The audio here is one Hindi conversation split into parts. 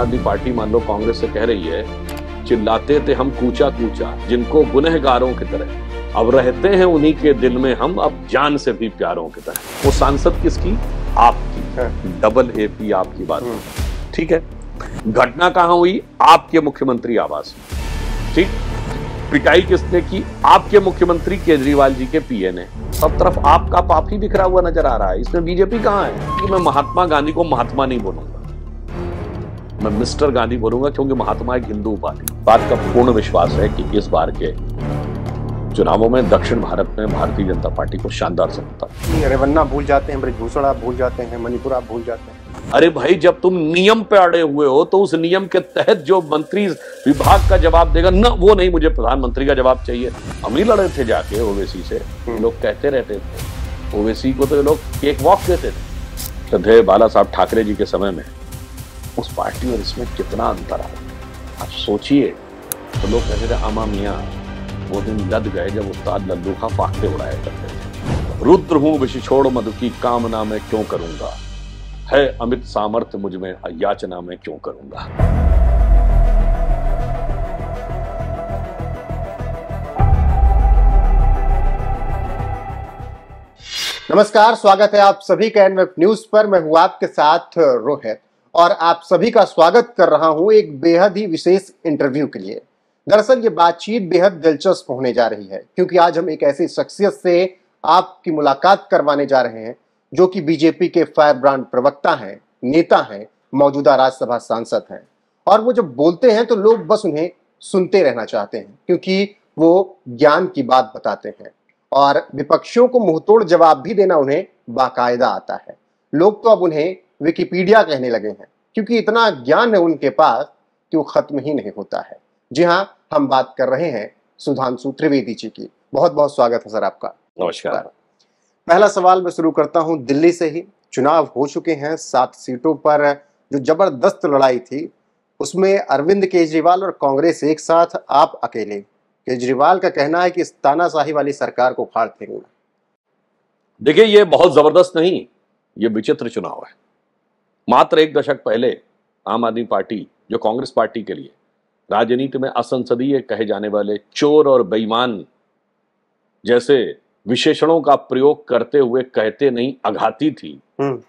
आदमी पार्टी मान लो कांग्रेस से कह रही है चिल्लाते थे हम कूचा कूचा जिनको गुनहगारों की तरह अब रहते हैं उन्हीं के दिल में हम अब जान से भी प्यारों की तरह वो सांसद किसकी आपकी हाँ। डबल ए पी आपकी बात हाँ। ठीक है घटना कहां हुई आपके मुख्यमंत्री आवास ठीक पिटाई किसने की आपके मुख्यमंत्री केजरीवाल जी के पीए ने सब तरफ आपका पाप ही बिखरा हुआ नजर आ रहा है इसमें बीजेपी कहाँ है कि मैं महात्मा गांधी को महात्मा नहीं बोलूंगा मैं मिस्टर गांधी बोलूंगा क्योंकि महात्मा एक हिंदू उपाधि बात का पूर्ण विश्वास है कि इस बार के चुनावों में दक्षिण भारत में भारतीय जनता पार्टी को शानदार सफलता रेवन्ना भूल जाते हैं ब्रजभूषण आप भूल जाते हैं मणिपुर आप भूल जाते हैं अरे भाई जब तुम नियम पे अड़े हुए हो तो उस नियम के तहत जो मंत्री विभाग का जवाब देगा ना वो नहीं मुझे प्रधानमंत्री का जवाब चाहिए हम ही लड़े थे जाके ओवेसी से हम्म। लोग कहते रहते थे ओवेसी को तो लोग एक वॉक देते थे श्रद्धेय तो बाला साहब ठाकरे जी के समय में उस पार्टी और इसमें कितना अंतर आया आप सोचिए तो लोग कहते थे अमा मियाँ वो दिन लद गए जब उस्ताद लल्लू खां फाकते उड़ाया करते थे रुद्र हूँ विशिछोड़ मधु की कामना में क्यों करूंगा है अमित सामर्थ्य मुझ में याचना में क्यों करूंगा नमस्कार स्वागत है आप सभी का एनवेफ न्यूज पर मैं हूं आपके साथ रोहित और आप सभी का स्वागत कर रहा हूं एक बेहद ही विशेष इंटरव्यू के लिए दरअसल ये बातचीत बेहद दिलचस्प होने जा रही है क्योंकि आज हम एक ऐसी शख्सियत से आपकी मुलाकात करवाने जा रहे हैं जो कि बीजेपी के फायर ब्रांड प्रवक्ता हैं नेता हैं मौजूदा राज्यसभा सांसद हैं और वो जब बोलते हैं तो लोग बस उन्हें सुनते रहना चाहते हैं क्योंकि वो ज्ञान की बात बताते हैं और विपक्षियों को मुंहतोड़ जवाब भी देना उन्हें बाकायदा आता है लोग तो अब उन्हें विकिपीडिया कहने लगे हैं क्योंकि इतना ज्ञान है उनके पास कि वो ख़त्म ही नहीं होता है जी हाँ हम बात कर रहे हैं सुधांशु त्रिवेदी जी की बहुत बहुत स्वागत है सर आपका नमस्कार पहला सवाल मैं शुरू करता हूँ दिल्ली से ही चुनाव हो चुके हैं सात सीटों पर जो जबरदस्त लड़ाई थी उसमें अरविंद केजरीवाल और कांग्रेस एक साथ आप अकेले केजरीवाल का कहना है कि इस तानाशाही वाली सरकार को फाड़ फेंगे देखिए ये बहुत जबरदस्त नहीं ये विचित्र चुनाव है मात्र एक दशक पहले आम आदमी पार्टी जो कांग्रेस पार्टी के लिए राजनीति में असंसदीय कहे जाने वाले चोर और बेईमान जैसे विशेषणों का प्रयोग करते हुए कहते नहीं अघाती थी हम्म।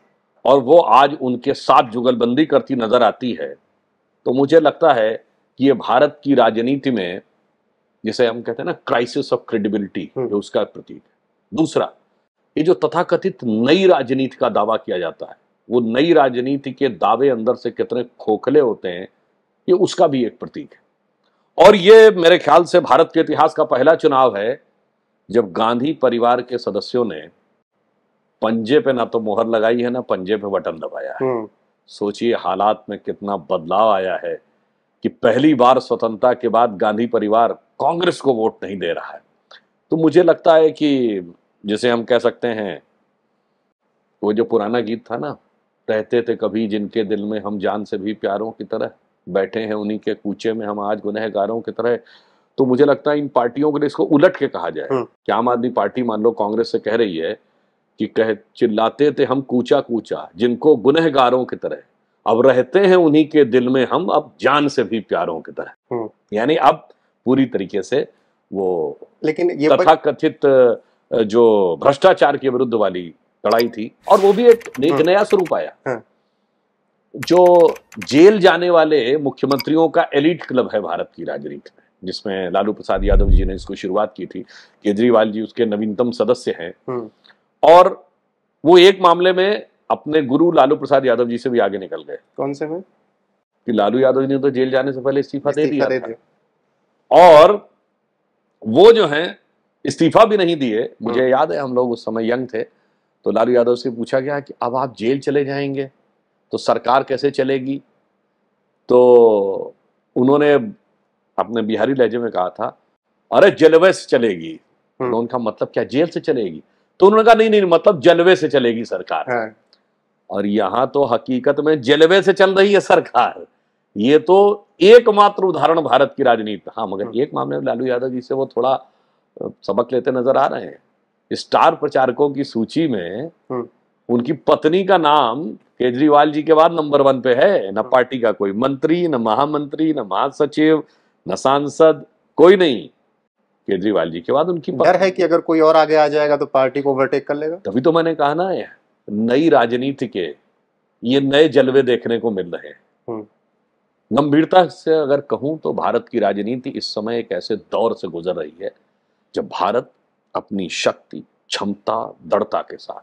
और वो आज उनके साथ जुगलबंदी करती नजर आती है तो मुझे लगता है कि ये भारत की राजनीति में जिसे हम कहते हैं ना क्राइसिस ऑफ क्रेडिबिलिटी जो उसका प्रतीक है दूसरा ये जो तथाकथित नई राजनीति का दावा किया जाता है वो नई राजनीति के दावे अंदर से कितने खोखले होते हैं ये उसका भी एक प्रतीक है और ये मेरे ख्याल से भारत के इतिहास का पहला चुनाव है जब गांधी परिवार के सदस्यों ने पंजे पे ना तो मोहर लगाई है ना पंजे पे बटन दबाया है हम्म। सोचिए हालात में कितना बदलाव आया है कि पहली बार स्वतंत्रता के बाद गांधी परिवार कांग्रेस को वोट नहीं दे रहा है तो मुझे लगता है कि जिसे हम कह सकते हैं वो जो पुराना गीत था ना रहते थे कभी जिनके दिल में हम जान से भी प्यारों की तरह बैठे हैं उन्हीं के कूचे में हम आज गुनहगारों की तरह तो मुझे लगता है इन पार्टियों के लिए इसको उलट के कहा जाए हाँ। कि आम आदमी पार्टी मान लो कांग्रेस से कह रही है कि कह चिल्लाते थे हम कूचा कूचा जिनको गुनहगारों की तरह अब रहते हैं उन्हीं के दिल में हम अब जान से भी प्यारों की तरह हाँ। यानी अब पूरी तरीके से वो लेकिन ये तथा कथित जो भ्रष्टाचार के विरुद्ध वाली लड़ाई थी और वो भी एक, एक हाँ। नया स्वरूप आया हाँ। जो जेल जाने वाले मुख्यमंत्रियों का एलिट क्लब है भारत की राजनीति में जिसमें लालू प्रसाद यादव जी ने इसको शुरुआत की थी केजरीवाल जी उसके नवीनतम सदस्य हैं हाँ। और वो एक मामले में अपने गुरु लालू प्रसाद यादव जी से भी आगे निकल गए कौन से में कि लालू यादव जी ने तो जेल जाने से पहले इस्तीफा दे दिया और वो जो है इस्तीफा भी नहीं दिए मुझे याद है हम लोग उस समय यंग थे तो लालू यादव से पूछा गया कि अब आप जेल चले जाएंगे तो सरकार कैसे चलेगी तो उन्होंने अपने बिहारी लहजे में कहा था अरे जलवे से चलेगी हम्म। तो उनका मतलब क्या जेल से चलेगी तो उन्होंने कहा नहीं नहीं मतलब जलवे से चलेगी सरकार हाँ। और यहाँ तो हकीकत में जलवे से चल रही है सरकार ये तो एकमात्र उदाहरण भारत की राजनीति हाँ मगर हम्म। एक मामले में लालू यादव जी से वो थोड़ा सबक लेते नजर आ रहे हैं स्टार प्रचारकों की सूची में हम्म। उनकी पत्नी का नाम केजरीवाल जी के बाद नंबर वन पे है न हम्म। पार्टी का कोई मंत्री न महामंत्री न महासचिव न सांसद कोई नहीं केजरीवाल जी के बाद उनकी डर है कि अगर कोई और आगे आ जाएगा तो पार्टी को ओवरटेक कर लेगा तभी तो मैंने कहा ना नई राजनीति के ये नए जलवे देखने को मिल रहे हैं हम्म। गंभीरता से अगर कहूं तो भारत की राजनीति इस समय एक ऐसे दौर से गुजर रही है जब भारत अपनी शक्ति क्षमता दृढ़ता के साथ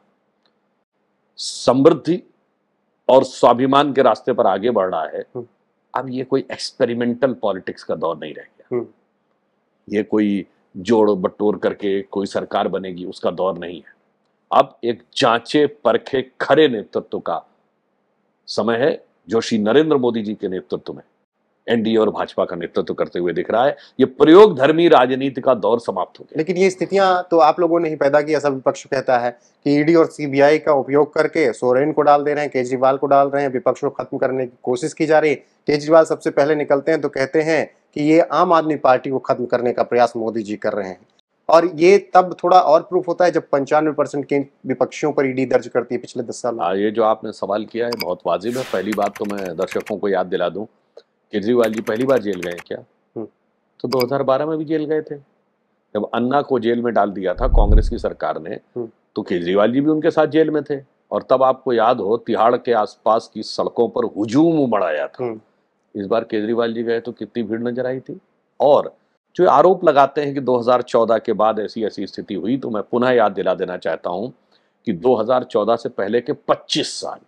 समृद्धि और स्वाभिमान के रास्ते पर आगे बढ़ रहा है हम्म। अब ये कोई एक्सपेरिमेंटल पॉलिटिक्स का दौर नहीं रह गया हम्म। ये कोई जोड़ बटोर करके कोई सरकार बनेगी उसका दौर नहीं है अब एक जांचे परखे खरे नेतृत्व का समय है जोशी नरेंद्र मोदी जी के नेतृत्व में एनडीए और भाजपा का नेतृत्व करते हुए दिख रहा है ये प्रयोग धर्मी राजनीति का दौर समाप्त हो गया लेकिन ये स्थितियां तो आप लोगों ने ही पैदा की ऐसा विपक्ष कहता है कि ईडी और सीबीआई का उपयोग करके सोरेन को डाल दे रहे हैं केजरीवाल को डाल रहे हैं विपक्ष को खत्म करने की कोशिश की जा रही है केजरीवाल सबसे पहले निकलते हैं तो कहते हैं कि ये आम आदमी पार्टी को खत्म करने का प्रयास मोदी जी कर रहे हैं और ये तब थोड़ा और प्रूफ होता है जब पंचानवे परसेंट के विपक्षियों पर ईडी दर्ज करती है पिछले दस साल हाँ, ये जो आपने सवाल किया है बहुत वाजिब है पहली बात तो मैं दर्शकों को याद दिला दूं केजरीवाल जी पहली बार जेल गए क्या हम्म। तो 2012 में भी जेल गए थे जब अन्ना को जेल में डाल दिया था कांग्रेस की सरकार ने हम्म। तो केजरीवाल जी भी उनके साथ जेल में थे और तब आपको याद हो तिहाड़ के आसपास की सड़कों पर हुजूम बढ़ाया था हम्म। इस बार केजरीवाल जी गए तो कितनी भीड़ नजर आई थी और जो आरोप लगाते हैं कि 2014 के बाद ऐसी ऐसी स्थिति हुई तो मैं पुनः याद दिला देना चाहता हूं कि 2014 से पहले के 25 साल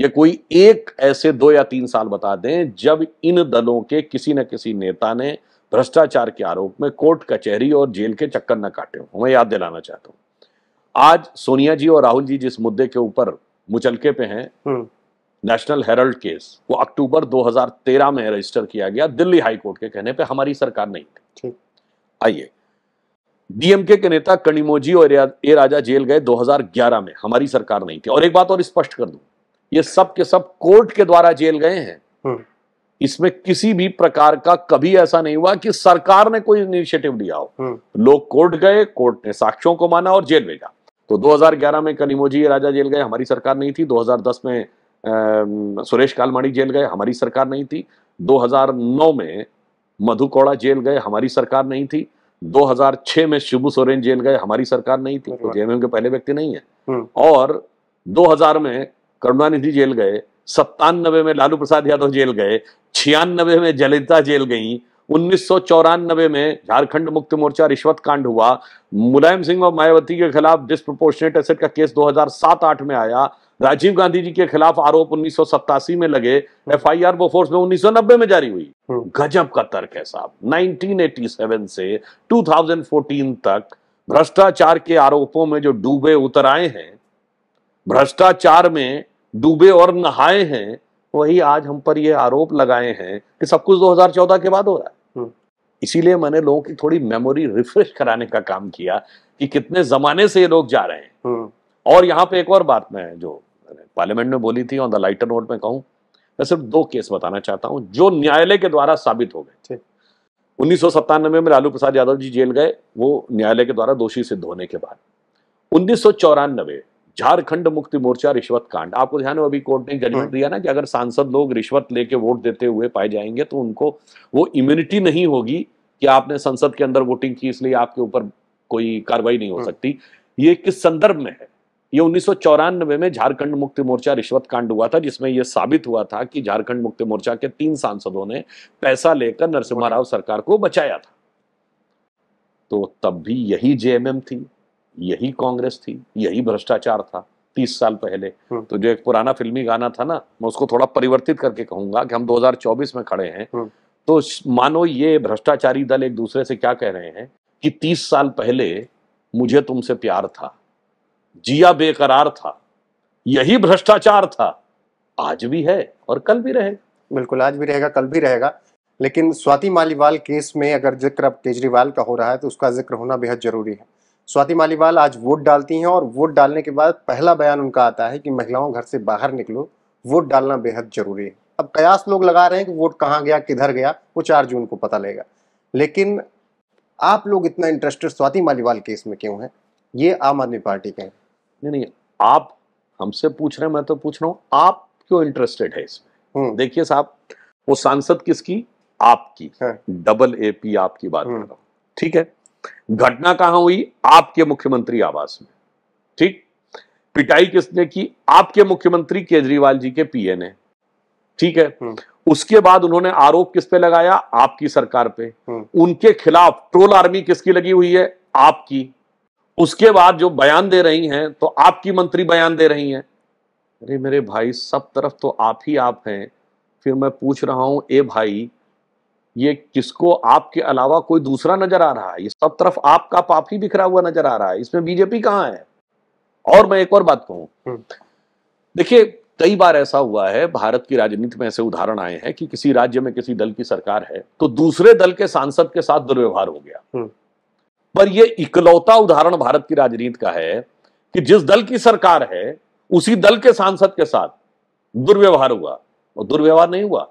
ये कोई एक ऐसे दो या तीन साल बता दें जब इन दलों के किसी न किसी नेता ने भ्रष्टाचार के आरोप में कोर्ट कचहरी और जेल के चक्कर न काटे हो मैं याद दिलाना चाहता हूं आज सोनिया जी और राहुल जी जिस मुद्दे के ऊपर मुचलके पे हैं नेशनल हेरल्ड केस वो अक्टूबर 2013 में रजिस्टर किया गया दिल्ली हाई कोर्ट के कहने पे हमारी सरकार नहीं थी आइए डीएमके के नेता कणिमोजी और ए राजा जेल गए 2011 में हमारी सरकार नहीं थी और एक बात और स्पष्ट कर दूं ये सब के सब कोर्ट के द्वारा जेल गए हैं हम्म। इसमें किसी भी प्रकार का कभी ऐसा नहीं हुआ कि सरकार ने कोई इनिशिएटिव लिया हो हम्म। लोग कोर्ट गए कोर्ट ने साक्ष्यों को माना और जेल भेजा तो 2011 में कनिमोजी राजा जेल गए हमारी सरकार नहीं थी 2010 में आ, सुरेश कालमाणी जेल गए हमारी सरकार नहीं थी 2009 में मधु कौड़ा जेल गए हमारी सरकार नहीं थी 2006 में शिबू सोरेन जेल गए हमारी सरकार नहीं थी तो में उनके पहले व्यक्ति नहीं है हम्म। और 2000 में करुणानिधि जेल गए सत्तानबे में लालू प्रसाद यादव जेल गए छियानबे में जलिता जेल गई उन्नीस में झारखंड मुक्ति मोर्चा रिश्वत कांड हुआ मुलायम सिंह और मायावती के खिलाफ डिस्प्रोपोर्शनेट एसेट का केस 2007-8 में आया राजीव गांधी जी के खिलाफ आरोप उन्नीस में लगे एफआईआर हम्म। वो फोर्स में उन्नीस में जारी हुई हम्म। गजब का तर्क है साहब 1987 से 2014 तक भ्रष्टाचार के आरोपों में जो डूबे उतर आए हैं भ्रष्टाचार में डूबे और नहाए हैं वही आज हम पर ये आरोप लगाए हैं कि सब कुछ 2014 के बाद हो रहा है हम्म। इसीलिए मैंने लोगों की थोड़ी मेमोरी रिफ्रेश कराने का काम किया कि कितने जमाने से ये लोग जा रहे हैं हम्म। और यहाँ पे एक और बात मैं जो पार्लियामेंट में बोली थी ऑन द लाइटर नोट में कहूं मैं सिर्फ दो केस बताना चाहता हूँ जो न्यायालय के द्वारा साबित हो गए उन्नीस में लालू प्रसाद यादव जी जेल गए वो न्यायालय के द्वारा दोषी सिद्ध होने के बाद उन्नीस झारखंड मुक्ति मोर्चा रिश्वत कांड आपको ध्यान है अभी कोर्ट ने जजमेंट हाँ। दिया ना कि अगर सांसद लोग रिश्वत लेके वोट देते हुए पाए जाएंगे तो उनको वो इम्यूनिटी नहीं होगी कि आपने संसद के अंदर वोटिंग की इसलिए आपके ऊपर कोई कार्रवाई नहीं हो हाँ। सकती ये किस संदर्भ में है ये उन्नीस में झारखंड मुक्ति मोर्चा रिश्वत कांड हुआ था जिसमें यह साबित हुआ था कि झारखंड मुक्ति मोर्चा के तीन सांसदों ने पैसा लेकर नरसिम्हा हाँ। राव सरकार को बचाया था तो तब भी यही जेएमएम थी यही कांग्रेस थी यही भ्रष्टाचार था तीस साल पहले हम्म। तो जो एक पुराना फिल्मी गाना था ना मैं उसको थोड़ा परिवर्तित करके कहूंगा कि हम 2024 में खड़े हैं हम्म। तो मानो ये भ्रष्टाचारी दल एक दूसरे से क्या कह रहे हैं कि तीस साल पहले मुझे तुमसे प्यार था जिया बेकरार था यही भ्रष्टाचार था आज भी है और कल भी रहेगा बिल्कुल आज भी रहेगा कल भी रहेगा लेकिन स्वाति मालीवाल केस में अगर जिक्र अब केजरीवाल का हो रहा है तो उसका जिक्र होना बेहद जरूरी है स्वाति मालीवाल आज वोट डालती हैं और वोट डालने के बाद पहला बयान उनका आता है कि महिलाओं घर से बाहर निकलो वोट डालना बेहद जरूरी है अब कयास लोग लगा रहे हैं कि वोट कहाँ गया किधर गया वो चार जून को पता लगेगा लेकिन आप लोग इतना इंटरेस्टेड स्वाति मालीवाल केस में क्यों हैं ये आम आदमी पार्टी के हैं नहीं नहीं आप हमसे पूछ रहे हैं मैं तो पूछ रहा हूँ आप क्यों इंटरेस्टेड है इसमें हम्म। देखिए साहब वो सांसद किसकी आपकी डबल ए पी आपकी बात हम्म। कर रहा हूँ ठीक है घटना कहां हुई आपके मुख्यमंत्री आवास में ठीक पिटाई किसने की आपके मुख्यमंत्री केजरीवाल जी के पीए ने ठीक है हम्म। उसके बाद उन्होंने आरोप किस पे लगाया आपकी सरकार पे हम्म। उनके खिलाफ ट्रोल आर्मी किसकी लगी हुई है आपकी उसके बाद जो बयान दे रही हैं तो आपकी मंत्री बयान दे रही हैं अरे मेरे भाई सब तरफ तो आप ही आप हैं फिर मैं पूछ रहा हूं ए भाई ये किसको आपके अलावा कोई दूसरा नजर आ रहा है ये सब तरफ आपका पाप ही बिखरा हुआ नजर आ रहा है इसमें बीजेपी कहाँ है और मैं एक और बात कहूं हम्म। देखिए कई बार ऐसा हुआ है भारत की राजनीति में ऐसे उदाहरण आए हैं कि किसी राज्य में किसी दल की सरकार है तो दूसरे दल के सांसद के साथ दुर्व्यवहार हो गया हम्म। पर यह इकलौता उदाहरण भारत की राजनीति का है कि जिस दल की सरकार है उसी दल के सांसद के साथ दुर्व्यवहार हुआ और दुर्व्यवहार नहीं हुआ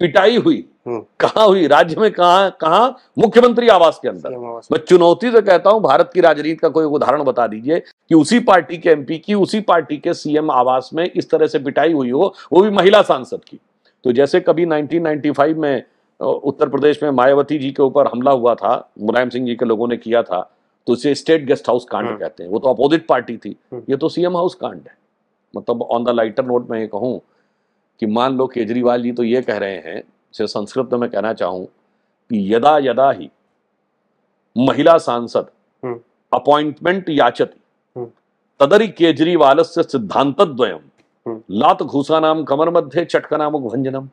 पिटाई हुई हम्म। कहा हुई राज्य में कहा कहा मुख्यमंत्री आवास के अंदर मैं चुनौती से कहता हूं भारत की राजनीति का कोई उदाहरण बता दीजिए कि उसी पार्टी के एमपी की उसी पार्टी के सीएम आवास में इस तरह से पिटाई हुई हो वो भी महिला सांसद की तो जैसे कभी 1995 में उत्तर प्रदेश में मायावती जी के ऊपर हमला हुआ था मुलायम सिंह जी के लोगों ने किया था तो इसे स्टेट गेस्ट हाउस कांड हम्म। कहते हैं वो तो अपोजिट पार्टी थी हम्म। ये तो सीएम हाउस कांड है मतलब ऑन द लाइटर नोट में ये कहूं कि मान लो केजरीवाल जी तो ये कह रहे हैं से संस्कृत में कहना चाहूं कि यदा यदा ही महिला सांसद हम्म। अपॉइंटमेंट याचती हम्म। तदरी केजरीवाल से सिद्धांत द्वयम हम्म। लात घूसा नाम कमर मध्य चटका नामक भंजनम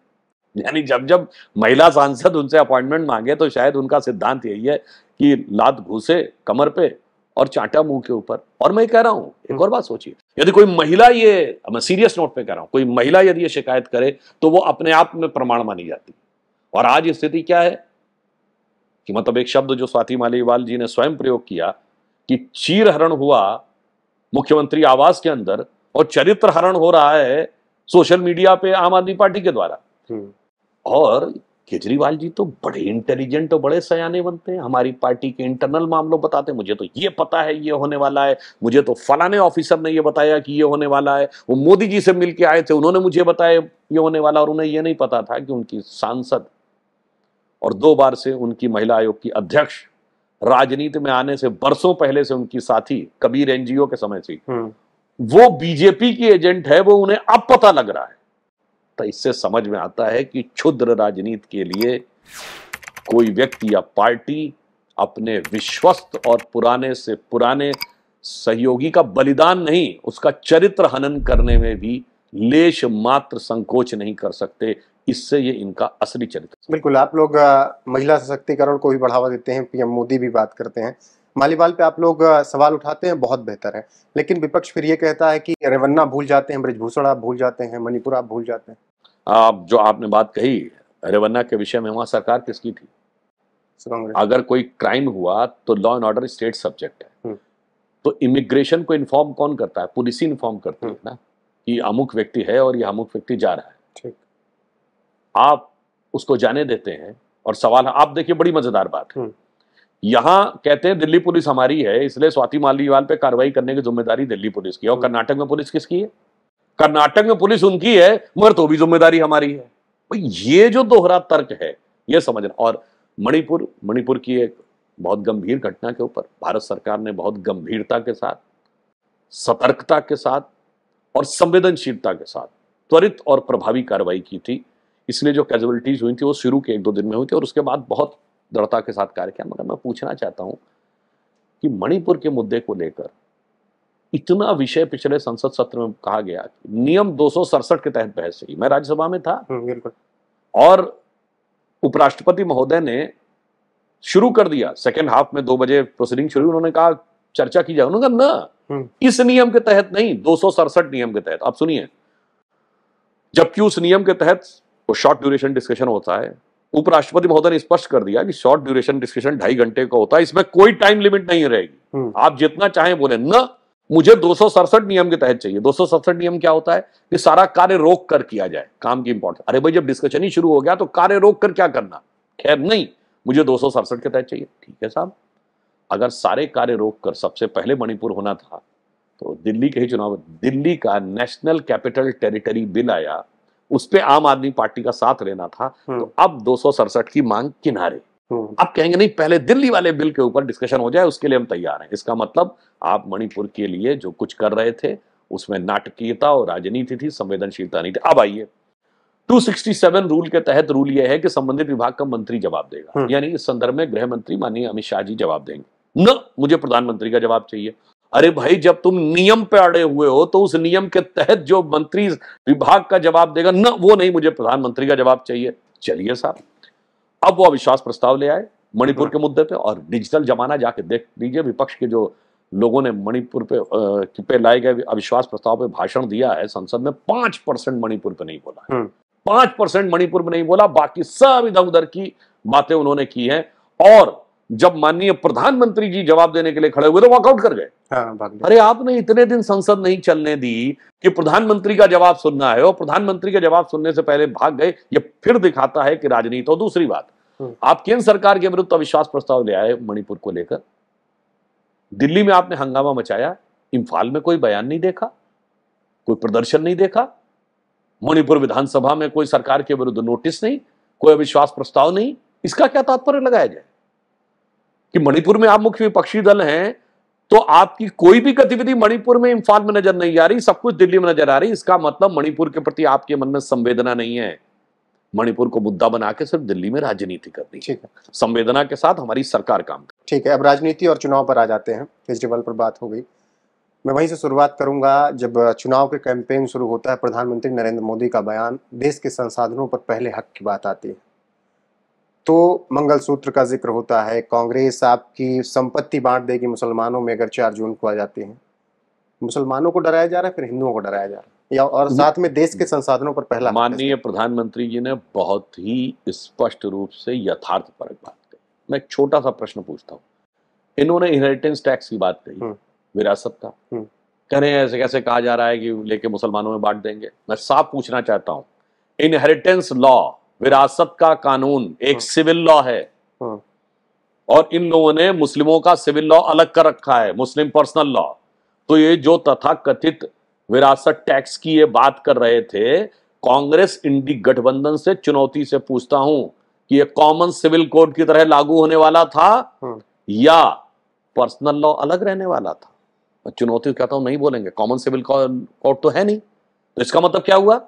यानी जब जब महिला सांसद उनसे अपॉइंटमेंट मांगे तो शायद उनका सिद्धांत यही है कि लात घूसे कमर पे और चांटा मुंह के ऊपर और मैं कह रहा हूं एक और बात सोचिए यदि कोई महिला ये मैं सीरियस नोट पे कह रहा हूं कोई महिला यदि ये शिकायत करे तो वो अपने आप में प्रमाण मानी जाती और आज स्थिति क्या है कि मतलब एक शब्द जो स्वाति मालीवाल जी ने स्वयं प्रयोग किया कि चीर हरण हुआ मुख्यमंत्री आवास के अंदर और चरित्र हरण हो रहा है सोशल मीडिया पे आम आदमी पार्टी के द्वारा हम्म। और केजरीवाल जी तो बड़े इंटेलिजेंट और बड़े सयाने बनते हैं हमारी पार्टी के इंटरनल मामलों बताते हैं मुझे तो ये पता है ये होने वाला है मुझे तो फलाने ऑफिसर ने ये बताया कि ये होने वाला है वो मोदी जी से मिलके आए थे उन्होंने मुझे बताया ये होने वाला और उन्हें ये नहीं पता था कि उनकी सांसद और दो बार से उनकी महिला आयोग की अध्यक्ष राजनीति में आने से बरसों पहले से उनकी साथी कबीर एनजीओ के समय से हम्म। वो बीजेपी की एजेंट है वो उन्हें अब पता लग रहा है था तो इससे समझ में आता है कि क्षुद्र राजनीति के लिए कोई व्यक्ति या पार्टी अपने विश्वस्त और पुराने से पुराने सहयोगी का बलिदान नहीं उसका चरित्र हनन करने में भी लेश मात्र संकोच नहीं कर सकते इससे ये इनका असली चरित्र बिल्कुल आप लोग महिला सशक्तिकरण को भी बढ़ावा देते हैं पीएम मोदी भी बात करते हैं मालीवाल पे आप लोग सवाल उठाते हैं बहुत बेहतर है लेकिन विपक्ष फिर ये कहता है कि रेवन्ना भूल जाते हैं ब्रजभूषण आप भूल जाते हैं मणिपुर आप भूल जाते हैं आप जो आपने बात कही रेवन्ना के विषय में वहां सरकार किसकी थी अगर कोई क्राइम हुआ तो law and order state subject है हम्म। तो इमिग्रेशन को इन्फॉर्म कौन करता है पुलिस ही इन्फॉर्म करती है हम्म। ना कि अमुक व्यक्ति है और यह अमुक व्यक्ति जा रहा है ठीक आप उसको जाने देते हैं और सवाल आप देखिए बड़ी मजेदार बात है हम्म। यहाँ कहते हैं दिल्ली पुलिस हमारी है इसलिए स्वाति मालीवाल पे कार्रवाई करने की जिम्मेदारी दिल्ली पुलिस की और कर्नाटक में पुलिस किसकी है कर्नाटक में पुलिस उनकी है मगर तो भी जिम्मेदारी हमारी है ये जो दोहरा तर्क है ये समझना और मणिपुर मणिपुर की एक बहुत गंभीर घटना के ऊपर भारत सरकार ने बहुत गंभीरता के साथ सतर्कता के साथ और संवेदनशीलता के साथ त्वरित और प्रभावी कार्रवाई की थी इसलिए जो कैजुअलिटीज हुई थी वो शुरू के एक दो दिन में हुई थी और उसके बाद बहुत दृढ़ता के साथ कार्य किया मगर मैं पूछना चाहता हूं कि मणिपुर के मुद्दे को लेकर इतना विषय पिछले संसद सत्र में कहा गया नियम दो के तहत बहस हुई मैं राज्यसभा में था हम्म, और उपराष्ट्रपति महोदय ने शुरू कर दिया सेकेंड हाफ में दो बजे प्रोसीडिंग शुरू उन्होंने कहा चर्चा की जाए उन्होंने कहा ना हम्म। इस नियम के तहत नहीं दो नियम के तहत आप सुनिए जबकि उस नियम के तहत वो शॉर्ट ड्यूरेशन डिस्कशन होता है उपराष्ट्रपति महोदय ने स्पष्ट कर दिया कि शॉर्ट ड्यूरेशन डिस्कशन ढाई घंटे का होता है इसमें कोई टाइम लिमिट नहीं रहेगी हम्म। आप जितना चाहें बोले न मुझे दो नियम के तहत चाहिए दो नियम क्या होता है कि सारा कार्य रोक कर किया जाए काम की इंपॉर्टेंस अरे भाई जब डिस्कशन ही शुरू हो गया तो कार्य रोक कर क्या करना खैर नहीं मुझे दो के तहत चाहिए ठीक है साहब अगर सारे कार्य रोक कर सबसे पहले मणिपुर होना था तो दिल्ली के ही चुनाव दिल्ली का नेशनल कैपिटल टेरिटरी बिल आया उस पर आम आदमी पार्टी का साथ लेना था हम्म। तो अब दो की मांग किनारे हम्म। आप कहेंगे नहीं पहले दिल्ली वाले बिल के ऊपर डिस्कशन हो जाए उसके लिए हम तैयार हैं इसका मतलब आप मणिपुर के लिए जो कुछ कर रहे थे उसमें नाटकीयता और राजनीति थी संवेदनशीलता नहीं थी अब आइए 267 रूल के तहत रूल यह है कि संबंधित विभाग का मंत्री जवाब देगा हम्म। यानी इस संदर्भ में गृह मंत्री माननीय अमित शाह जी जवाब देंगे न मुझे प्रधानमंत्री का जवाब चाहिए अरे भाई जब तुम नियम पे अड़े हुए हो तो उस नियम के तहत जो मंत्री विभाग का जवाब देगा न वो नहीं मुझे प्रधानमंत्री का जवाब चाहिए चलिए साहब अब वो अविश्वास प्रस्ताव ले आए मणिपुर के मुद्दे पे और डिजिटल जमाना जाके देख लीजिए विपक्ष के जो लोगों ने मणिपुर पे आ, पे लाए गए अविश्वास प्रस्ताव पे भाषण दिया है संसद में पांच परसेंट मणिपुर पे नहीं बोला हम्म। पांच परसेंट मणिपुर में नहीं बोला बाकी सब इधर उधर की बातें उन्होंने की है और जब माननीय प्रधानमंत्री जी जवाब देने के लिए खड़े हुए तो वॉकआउट कर गए हाँ, अरे आपने इतने दिन संसद नहीं चलने दी कि प्रधानमंत्री का जवाब सुनना है और प्रधानमंत्री का जवाब सुनने से पहले भाग गए ये फिर दिखाता है कि राजनीति और तो दूसरी बात हम्म। आप केंद्र सरकार के विरुद्ध अविश्वास प्रस्ताव ले आए मणिपुर को लेकर दिल्ली में आपने हंगामा मचाया इम्फाल में कोई बयान नहीं देखा कोई प्रदर्शन नहीं देखा मणिपुर विधानसभा में कोई सरकार के विरुद्ध नोटिस नहीं कोई अविश्वास प्रस्ताव नहीं इसका क्या तात्पर्य लगाया जाए कि मणिपुर में आप मुख्य विपक्षी दल हैं तो आपकी कोई भी गतिविधि मणिपुर में इम्फाल में नजर नहीं आ रही सब कुछ दिल्ली में नजर आ रही इसका मतलब मणिपुर के प्रति आपके मन में संवेदना नहीं है मणिपुर को मुद्दा बना के सिर्फ दिल्ली में राजनीति करनी ठीक है संवेदना के साथ हमारी सरकार काम कर ठीक है अब राजनीति और चुनाव पर आ जाते हैं केजरीवाल पर बात हो गई मैं वहीं से शुरुआत करूंगा जब चुनाव के कैंपेन शुरू होता है प्रधानमंत्री नरेंद्र मोदी का बयान देश के संसाधनों पर पहले हक की बात आती है तो मंगलसूत्र का जिक्र होता है कांग्रेस आपकी संपत्ति बांट देगी मुसलमानों में अगर चार जून को आ जाते हैं मुसलमानों को डराया जा रहा है फिर हिंदुओं को डराया जा रहा है या और साथ में देश के संसाधनों पर पहला माननीय प्रधानमंत्री जी ने बहुत ही स्पष्ट रूप से यथार्थ पर बात कही मैं एक छोटा सा प्रश्न पूछता हूँ इन्होंने इनहेरिटेंस टैक्स की बात कही हम्म। विरासत का हम्म। कह रहे हैं ऐसे कैसे कहा जा रहा है कि लेके मुसलमानों में बांट देंगे मैं साफ पूछना चाहता हूँ इनहेरिटेंस लॉ विरासत का कानून एक हाँ। सिविल लॉ है हाँ। और इन लोगों ने मुस्लिमों का सिविल लॉ अलग कर रखा है मुस्लिम पर्सनल लॉ तो ये जो तथा कथित विरासत टैक्स की ये बात कर रहे थे कांग्रेस इंडी गठबंधन से चुनौती से पूछता हूं कि ये कॉमन सिविल कोड की तरह लागू होने वाला था हाँ। या पर्सनल लॉ अलग रहने वाला था चुनौती कहता तो हूं नहीं बोलेंगे कॉमन सिविल कोड तो है नहीं तो इसका मतलब क्या हुआ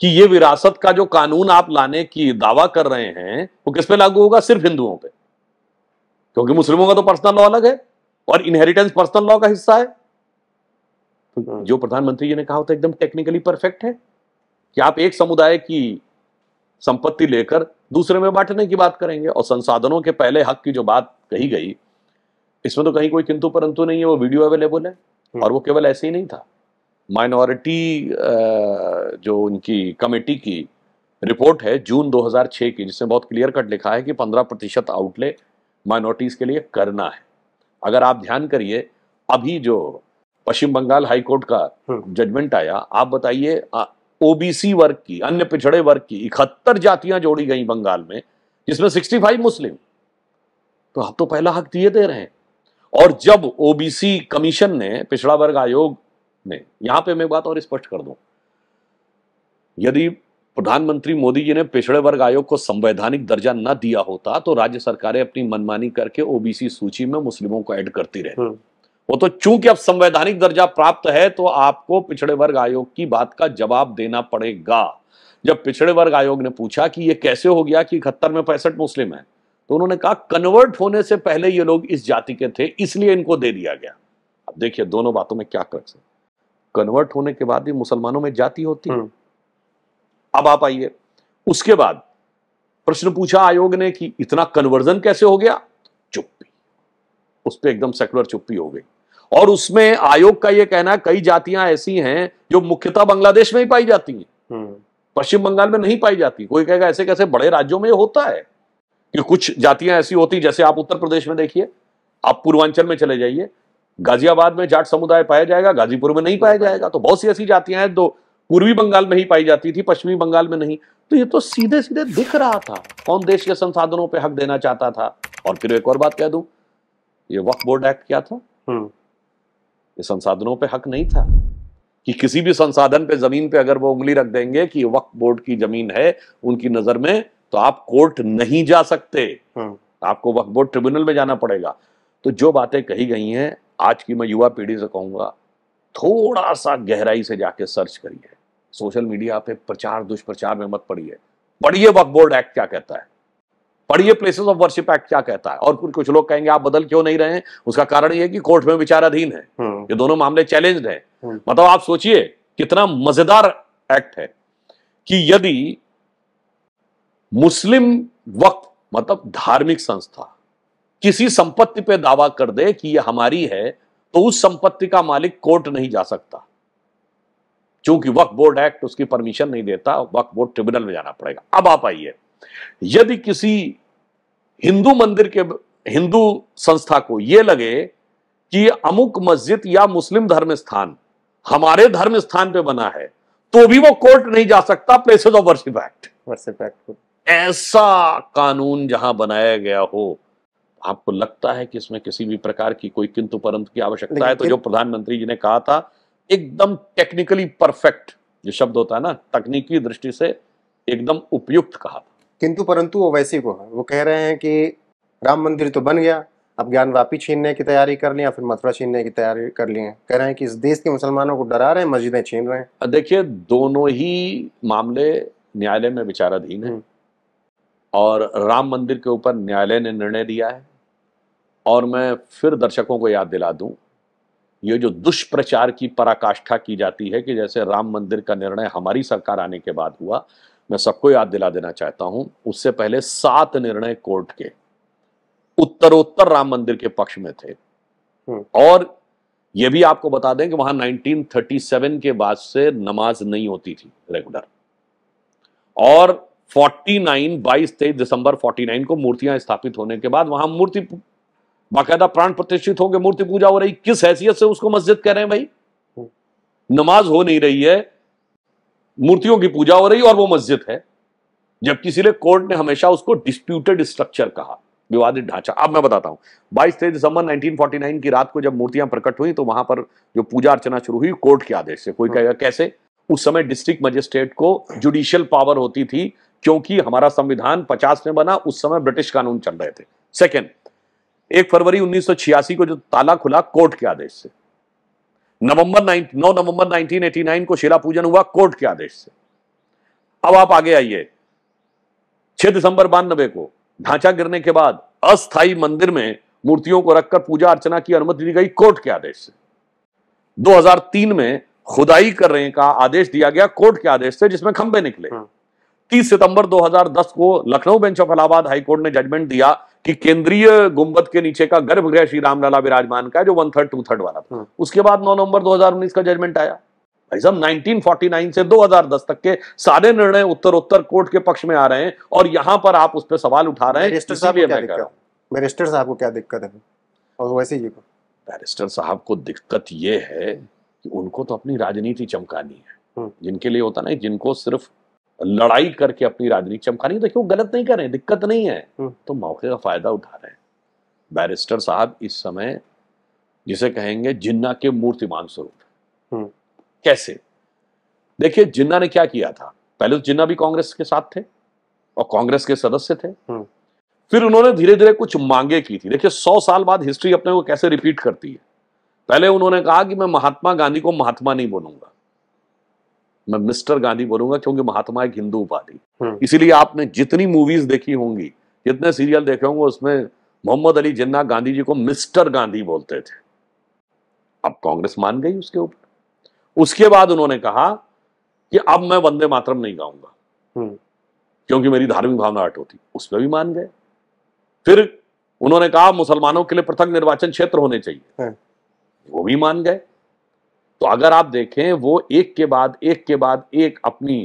कि ये विरासत का जो कानून आप लाने की दावा कर रहे हैं वो किस पे लागू होगा सिर्फ हिंदुओं पे क्योंकि मुस्लिमों का तो पर्सनल लॉ अलग है और इनहेरिटेंस पर्सनल लॉ का हिस्सा है तो हाँ। जो प्रधानमंत्री जी ने कहा होता तो एकदम टेक्निकली परफेक्ट है कि आप एक समुदाय की संपत्ति लेकर दूसरे में बांटने की बात करेंगे और संसाधनों के पहले हक की जो बात कही गई इसमें तो कहीं कोई किंतु परंतु नहीं है वो वीडियो अवेलेबल है हाँ। और वो केवल ऐसे ही नहीं था माइनॉरिटी जो उनकी कमेटी की रिपोर्ट है जून 2006 की जिसमें बहुत क्लियर कट लिखा है कि 15 प्रतिशत आउटले माइनॉरिटीज़ के लिए करना है अगर आप ध्यान करिए अभी जो पश्चिम बंगाल हाईकोर्ट का जजमेंट हम्म। आया आप बताइए ओबीसी वर्ग की अन्य पिछड़े वर्ग की इकहत्तर जातियां जोड़ी गई बंगाल में जिसमें 65 मुस्लिम तो आप तो पहला हक दिए दे रहे हैं और जब ओबीसी कमीशन ने पिछड़ा वर्ग आयोग ने यहां पे मैं बात और स्पष्ट कर दूं यदि प्रधानमंत्री मोदी जी ने पिछड़े वर्ग आयोग को संवैधानिक दर्जा न दिया होता तो राज्य सरकारें अपनी मनमानी करके ओबीसी सूची में मुस्लिमों को ऐड करती रहे हम्म। वो तो चूंकि अब संवैधानिक दर्जा प्राप्त है तो आपको पिछड़े वर्ग आयोग की बात का जवाब देना पड़ेगा जब पिछड़े वर्ग आयोग ने पूछा कि ये कैसे हो गया कि इकहत्तर में पैंसठ मुस्लिम है तो उन्होंने कहा कन्वर्ट होने से पहले ये लोग इस जाति के थे इसलिए इनको दे दिया गया अब देखिए दोनों बातों में क्या कर सकते कन्वर्ट होने के बाद भी मुसलमानों में जाति होती है हम्म। अब आप आइए उसके बाद प्रश्न पूछा आयोग ने कि इतना कन्वर्जन कैसे हो गया चुप्पी उस पर एकदम सेकुलर चुप्पी हो गई और उसमें आयोग का यह कहना है कई जातियां ऐसी हैं जो मुख्यतः बांग्लादेश में ही पाई जाती हैं हम्म। पश्चिम बंगाल में नहीं पाई जाती कोई कहेगा ऐसे कैसे बड़े राज्यों में होता है कि कुछ जातियां ऐसी होती जैसे आप उत्तर प्रदेश में देखिए आप पूर्वांचल में चले जाइए गाजियाबाद में जाट समुदाय पाया जाएगा गाजीपुर में नहीं पाया जाएगा तो बहुत सी ऐसी जातियां हैं जो पूर्वी बंगाल में ही पाई जाती थी पश्चिमी बंगाल में नहीं तो ये तो सीधे सीधे दिख रहा था कौन देश के संसाधनों पर हक देना चाहता था और फिर एक और बात कह दू ये वक्फ बोर्ड एक्ट क्या था हम्म। ये संसाधनों पर हक नहीं था कि किसी भी संसाधन पे जमीन पे अगर वो उंगली रख देंगे कि वक्फ बोर्ड की जमीन है उनकी नजर में तो आप कोर्ट नहीं जा सकते हम्म। आपको वक्फ बोर्ड ट्रिब्यूनल में जाना पड़ेगा तो जो बातें कही गई हैं आज की मैं युवा पीढ़ी से कहूंगा थोड़ा सा गहराई से जाके सर्च करिए सोशल मीडिया पे प्रचार दुष्प्रचार में मत पड़िए पढ़िए वक्त बोर्ड एक्ट क्या कहता है पढ़िए प्लेसेस ऑफ वर्शिप एक्ट क्या कहता है और फिर कुछ लोग कहेंगे आप बदल क्यों नहीं रहे उसका कारण यह कि कोर्ट में विचाराधीन है हम्म। ये दोनों मामले चैलेंज है हम्म। मतलब आप सोचिए कितना मजेदार एक्ट है कि यदि मुस्लिम वक्त मतलब धार्मिक संस्था किसी संपत्ति पे दावा कर दे कि ये हमारी है तो उस संपत्ति का मालिक कोर्ट नहीं जा सकता क्योंकि वक्फ बोर्ड एक्ट उसकी परमिशन नहीं देता वक्फ बोर्ड ट्रिब्यूनल में जाना पड़ेगा अब आप आइए यदि किसी हिंदू मंदिर के हिंदू संस्था को यह लगे कि अमुक मस्जिद या मुस्लिम धर्म स्थान हमारे धर्म स्थान पे बना है तो भी वो कोर्ट नहीं जा सकता places of worship act worship act ऐसा कानून जहां बनाया गया हो आपको लगता है कि इसमें किसी भी प्रकार की कोई किंतु परंतु की आवश्यकता है तो जो प्रधानमंत्री जी ने कहा था एकदम टेक्निकली परफेक्ट जो शब्द होता है ना तकनीकी दृष्टि से एकदम उपयुक्त कहा था किंतु परंतु वो वैसे को है वो कह रहे हैं कि राम मंदिर तो बन गया अब ज्ञान वापी छीनने की तैयारी कर लिया फिर मथुरा छीनने की तैयारी कर लिए कह रहे हैं कि इस देश के मुसलमानों को डरा रहे हैं मस्जिदें छीन रहे हैं देखिए दोनों ही मामले न्यायालय में विचाराधीन है हम्म। और राम मंदिर के ऊपर न्यायालय ने निर्णय दिया है और मैं फिर दर्शकों को याद दिला दूं ये जो दुष्प्रचार की पराकाष्ठा की जाती है कि जैसे राम मंदिर का निर्णय हमारी सरकार आने के बाद हुआ मैं सबको याद दिला देना चाहता हूं उससे पहले सात निर्णय कोर्ट के उत्तरोत्तर राम मंदिर के पक्ष में थे हम्म। और यह भी आपको बता दें कि वहां 1937 के बाद से नमाज नहीं होती थी रेगुलर और 49 22 तेईस दिसंबर 49 को मूर्तियां स्थापित होने के बाद वहां मूर्ति बाकायदा प्राण प्रतिष्ठित होंगे मूर्ति पूजा हो रही किस हैसियत से उसको मस्जिद कह रहे हैं भाई नमाज हो नहीं रही है मूर्तियों की पूजा हो रही और वो मस्जिद है जबकि इसीलिए कोर्ट ने हमेशा उसको डिस्प्यूटेड स्ट्रक्चर कहा विवादित ढांचा अब मैं बताता हूं बाईस तेईस दिसंबर 1949 की रात को जब मूर्तियां प्रकट हुई तो वहां पर जो पूजा अर्चना शुरू हुई कोर्ट के आदेश से कोई हाँ। कहेगा कैसे उस समय डिस्ट्रिक्ट मजिस्ट्रेट को जुडिशियल पावर होती थी क्योंकि हमारा संविधान पचास में बना उस समय ब्रिटिश कानून चल रहे थे सेकेंड एक फरवरी उन्नीस को जो ताला खुला कोर्ट के आदेश से नवंबर 9 नवंबर 1989 को शिला पूजन हुआ कोर्ट के आदेश से अब आप आगे आइए 6 दिसंबर बानबे को ढांचा गिरने के बाद अस्थाई मंदिर में मूर्तियों को रखकर पूजा अर्चना की अनुमति दी गई कोर्ट के आदेश से 2003 में खुदाई करने का आदेश दिया गया कोर्ट के आदेश से जिसमें खंबे निकले 30 हाँ। सितंबर 2010 को Lucknow bench of Allahabad high court ने जजमेंट दिया कि केंद्रीय गुंबद के नीचे का गर्भगृह श्री रामलला विराजमान का है जो वन थर्ड टू थर्ड वाला था हाँ। उसके बाद नौ नवंबर 2019 का जजमेंट आया भाई साहब 1949 से 2010 तक के सारे निर्णय उत्तर उत्तर कोर्ट के पक्ष में आ रहे हैं और यहाँ पर आप उस पर सवाल उठा रहे हैं बैरिस्टर साहब को क्या दिक्कत है और वैसे ही को बैरिस्टर साहब को दिक्कत ये है कि उनको तो अपनी राजनीति चमकानी है हाँ। जिनके लिए होता ना जिनको सिर्फ लड़ाई करके अपनी राजनीति चमकानी देखिए वो गलत नहीं कर रहे दिक्कत नहीं है हम्म। तो मौके का फायदा उठा रहे हैं बैरिस्टर साहब इस समय जिसे कहेंगे जिन्ना के मूर्तिमान स्वरूप हम्म। कैसे देखिए जिन्ना ने क्या किया था पहले तो जिन्ना भी कांग्रेस के साथ थे और कांग्रेस के सदस्य थे हम्म। फिर उन्होंने धीरे धीरे कुछ मांगे की थी देखिए सौ साल बाद हिस्ट्री अपने को कैसे रिपीट करती है पहले उन्होंने कहा कि मैं महात्मा गांधी को महात्मा नहीं बोलूंगा मैं मिस्टर गांधी बोलूंगा क्योंकि महात्मा एक हिंदू उपाधि हम्म। इसीलिए आपने जितनी मूवीज देखी होंगी जितने सीरियल देखे होंगे उसमें मोहम्मद अली जिन्ना गांधी जी को मिस्टर गांधी बोलते थे अब कांग्रेस मान गई उसके ऊपर उसके बाद उन्होंने कहा कि अब मैं वंदे मातरम नहीं गाऊंगा हम्म। क्योंकि मेरी धार्मिक भावना हट होती उस पर भी मान गए फिर उन्होंने कहा मुसलमानों के लिए पृथक निर्वाचन क्षेत्र होने चाहिए हाँ। वो भी मान गए तो अगर आप देखें वो एक के बाद एक के बाद एक अपनी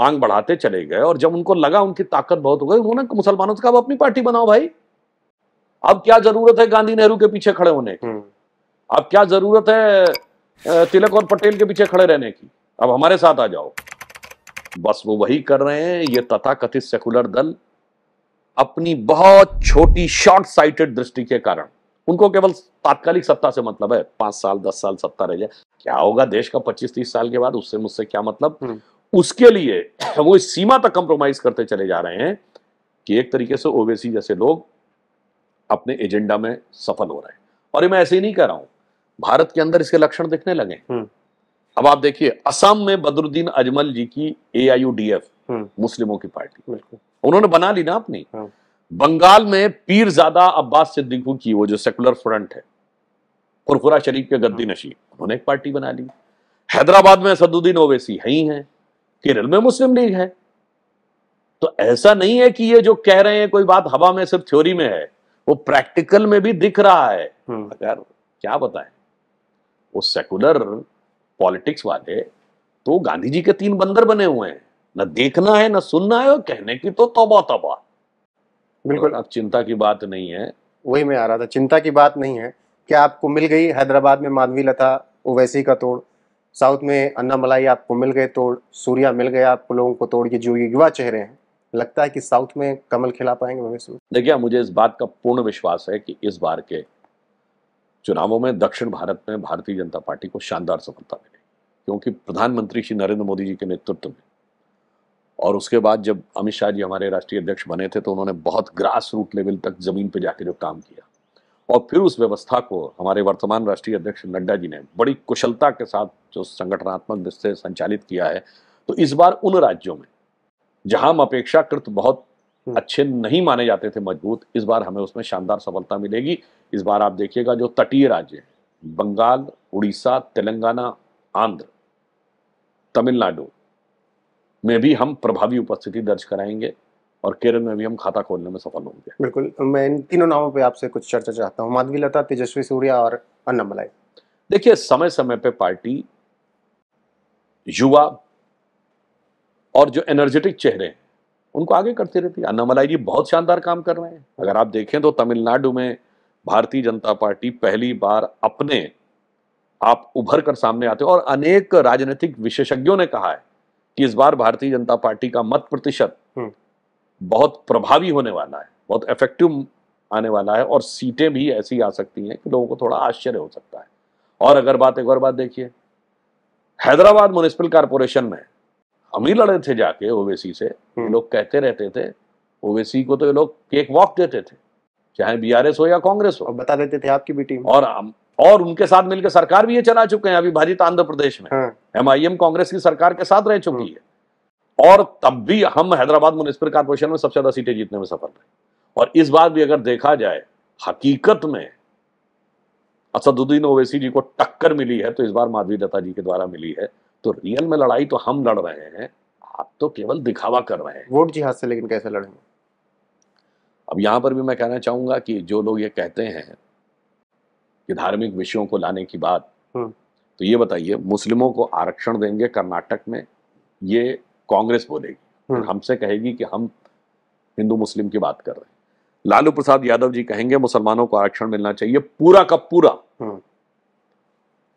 मांग बढ़ाते चले गए और जब उनको लगा उनकी ताकत बहुत हो गई उन्होंने मुसलमानों से कहा अपनी पार्टी बनाओ भाई अब क्या जरूरत है गांधी नेहरू के पीछे खड़े होने की हम्म। अब क्या जरूरत है तिलक और पटेल के पीछे खड़े रहने की अब हमारे साथ आ जाओ बस वो वही कर रहे हैं ये तथाकथित सेकुलर दल अपनी बहुत छोटी शॉर्ट साइटेड दृष्टि के कारण उनको केवल तात्कालिक सत्ता से मतलब है पांच साल दस साल सत्ता रह जाए क्या होगा देश का 25-30 साल के बाद उससे मुझसे क्या मतलब हम्म। उसके लिए वो इस सीमा तक कंप्रोमाइज करते चले जा रहे हैं कि एक तरीके से ओवेसी जैसे लोग अपने एजेंडा में सफल हो रहे हैं और ये मैं ऐसे ही नहीं कह रहा हूं भारत के अंदर इसके लक्षण दिखने लगे हम्म। अब आप देखिए असम में बदरुद्दीन अजमल जी की ए हम्म। मुस्लिमों की पार्टी उन्होंने बना ली ना अपनी हाँ। बंगाल में पीरजादा अब्बास सिद्दीकू की वो जो सेकुलर फ्रंट है कुरखुरा शरीफ के गद्दी हाँ। नशी उन्होंने एक पार्टी बना ली हैदराबाद में असदुद्दीन ओवैसी है ही है केरल में मुस्लिम लीग है तो ऐसा नहीं है कि ये जो कह रहे हैं कोई बात हवा में सिर्फ थ्योरी में है वो प्रैक्टिकल में भी दिख रहा है हम्म। अगर क्या बताएं वो सेकुलर पॉलिटिक्स वाले तो गांधी जी के तीन बंदर बने हुए हैं ना देखना है ना सुनना है और कहने की तो तोबा तोबा बिल्कुल अब चिंता की बात नहीं है वही मैं आ रहा था चिंता की बात नहीं है क्या आपको मिल गई हैदराबाद में माधवी लता ओवैसी का तोड़ साउथ में अन्ना मलाई आपको मिल गए तोड़ सूर्या मिल गया आपको लोगों को तोड़ ये जो ये युवा चेहरे हैं लगता है कि साउथ में कमल खिला पाएंगे भविष्य देखिए मुझे इस बात का पूर्ण विश्वास है कि इस बार के चुनावों में दक्षिण भारत में भारतीय जनता पार्टी को शानदार सफलता मिली क्योंकि प्रधानमंत्री श्री नरेंद्र मोदी जी के नेतृत्व में और उसके बाद जब अमित शाह जी हमारे राष्ट्रीय अध्यक्ष बने थे तो उन्होंने बहुत ग्रास रूट लेवल तक ज़मीन पर जाके जो काम किया और फिर उस व्यवस्था को हमारे वर्तमान राष्ट्रीय अध्यक्ष नड्डा जी ने बड़ी कुशलता के साथ जो संगठनात्मक दृष्टि से संचालित किया है तो इस बार उन राज्यों में जहां हम अपेक्षाकृत बहुत हम्म। अच्छे नहीं माने जाते थे मजबूत इस बार हमें उसमें शानदार सफलता मिलेगी इस बार आप देखिएगा जो तटीय राज्य हैं बंगाल उड़ीसा तेलंगाना आंध्र तमिलनाडु में भी हम प्रभावी उपस्थिति दर्ज कराएंगे और केरल में भी हम खाता खोलने में सफल होंगे बिल्कुल तो मैं इन तीनों नामों पे आपसे कुछ चर्चा चाहता हूँ माधवी लता तेजस्वी सूर्या और अन्नामलाई देखिए समय समय पे पार्टी युवा और जो एनर्जेटिक चेहरे हैं उनको आगे करती रहती है अन्नामलाई जी बहुत शानदार काम कर रहे हैं अगर आप देखें तो तमिलनाडु में भारतीय जनता पार्टी पहली बार अपने आप उभर कर सामने आते और अनेक राजनीतिक विशेषज्ञों ने कहा है कि इस बार भारतीय जनता पार्टी का मत प्रतिशत हम्म। बहुत प्रभावी होने वाला है बहुत इफेक्टिव आने वाला है और सीटें भी ऐसी आ सकती हैं कि लोगों को थोड़ा आश्चर्य हो सकता है और अगर बात एक और बात देखिए हैदराबाद म्यूनिसिपल कारपोरेशन में हम ही लड़े थे जाके ओवेसी से हम्म। लोग कहते रहते थे ओवेसी को तो ये लोग केक वॉक देते थे चाहे बीआरएस हो या कांग्रेस हो बता देते थे आपकी भी टीम और और उनके साथ मिलकर सरकार भी ये चला चुके हैं अभी भाजपा आंध्र प्रदेश में एम आई एम कांग्रेस की सरकार के साथ रह चुकी हाँ। है और तब भी हम हैदराबाद म्यूनिसिपल कॉर्पोरेशन में सबसे ज़्यादा सीटें जीतने में सफल रहे और इस बार भी अगर देखा जाए हकीकत में असदुद्दीन ओवैसी जी को टक्कर मिली है तो इस बार माधवी दत्ता जी के द्वारा मिली है तो रियल में लड़ाई तो हम लड़ रहे हैं आप तो केवल दिखावा कर रहे हैं वोट जी हाथ से लेकिन कैसे लड़ेंगे अब यहां पर भी मैं कहना चाहूंगा कि जो लोग ये कहते हैं कि धार्मिक विषयों को लाने की बात हम्म। तो ये बताइए मुस्लिमों को आरक्षण देंगे कर्नाटक में ये कांग्रेस बोलेगी हम्म। हमसे कहेगी कि हम हिंदू मुस्लिम की बात कर रहे हैं लालू प्रसाद यादव जी कहेंगे मुसलमानों को आरक्षण मिलना चाहिए पूरा का पूरा हम्म।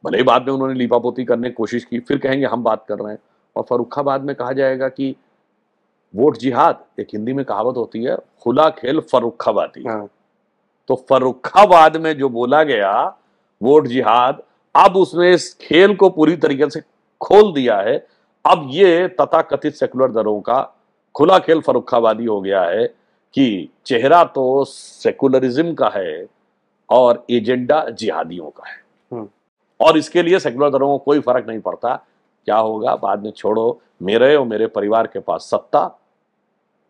भले ही बाद में उन्होंने लीपापोती करने की कोशिश की फिर कहेंगे हम बात कर रहे हैं और फरुखाबाद में कहा जाएगा कि वोट जिहाद एक हिंदी में कहावत होती है खुला खेल फरुखाबादी हाँ। तो फरुखाबाद में जो बोला गया वोट जिहाद अब उसने इस खेल को पूरी तरीके से खोल दिया है अब ये तथाकथित सेकुलर दरों का खुला खेल फरुखाबादी हो गया है कि चेहरा तो सेकुलरिज्म का है और एजेंडा जिहादियों का है हम्म। और इसके लिए सेकुलर दरों को कोई फर्क नहीं पड़ता क्या होगा बाद में छोड़ो मेरे और मेरे परिवार के पास सत्ता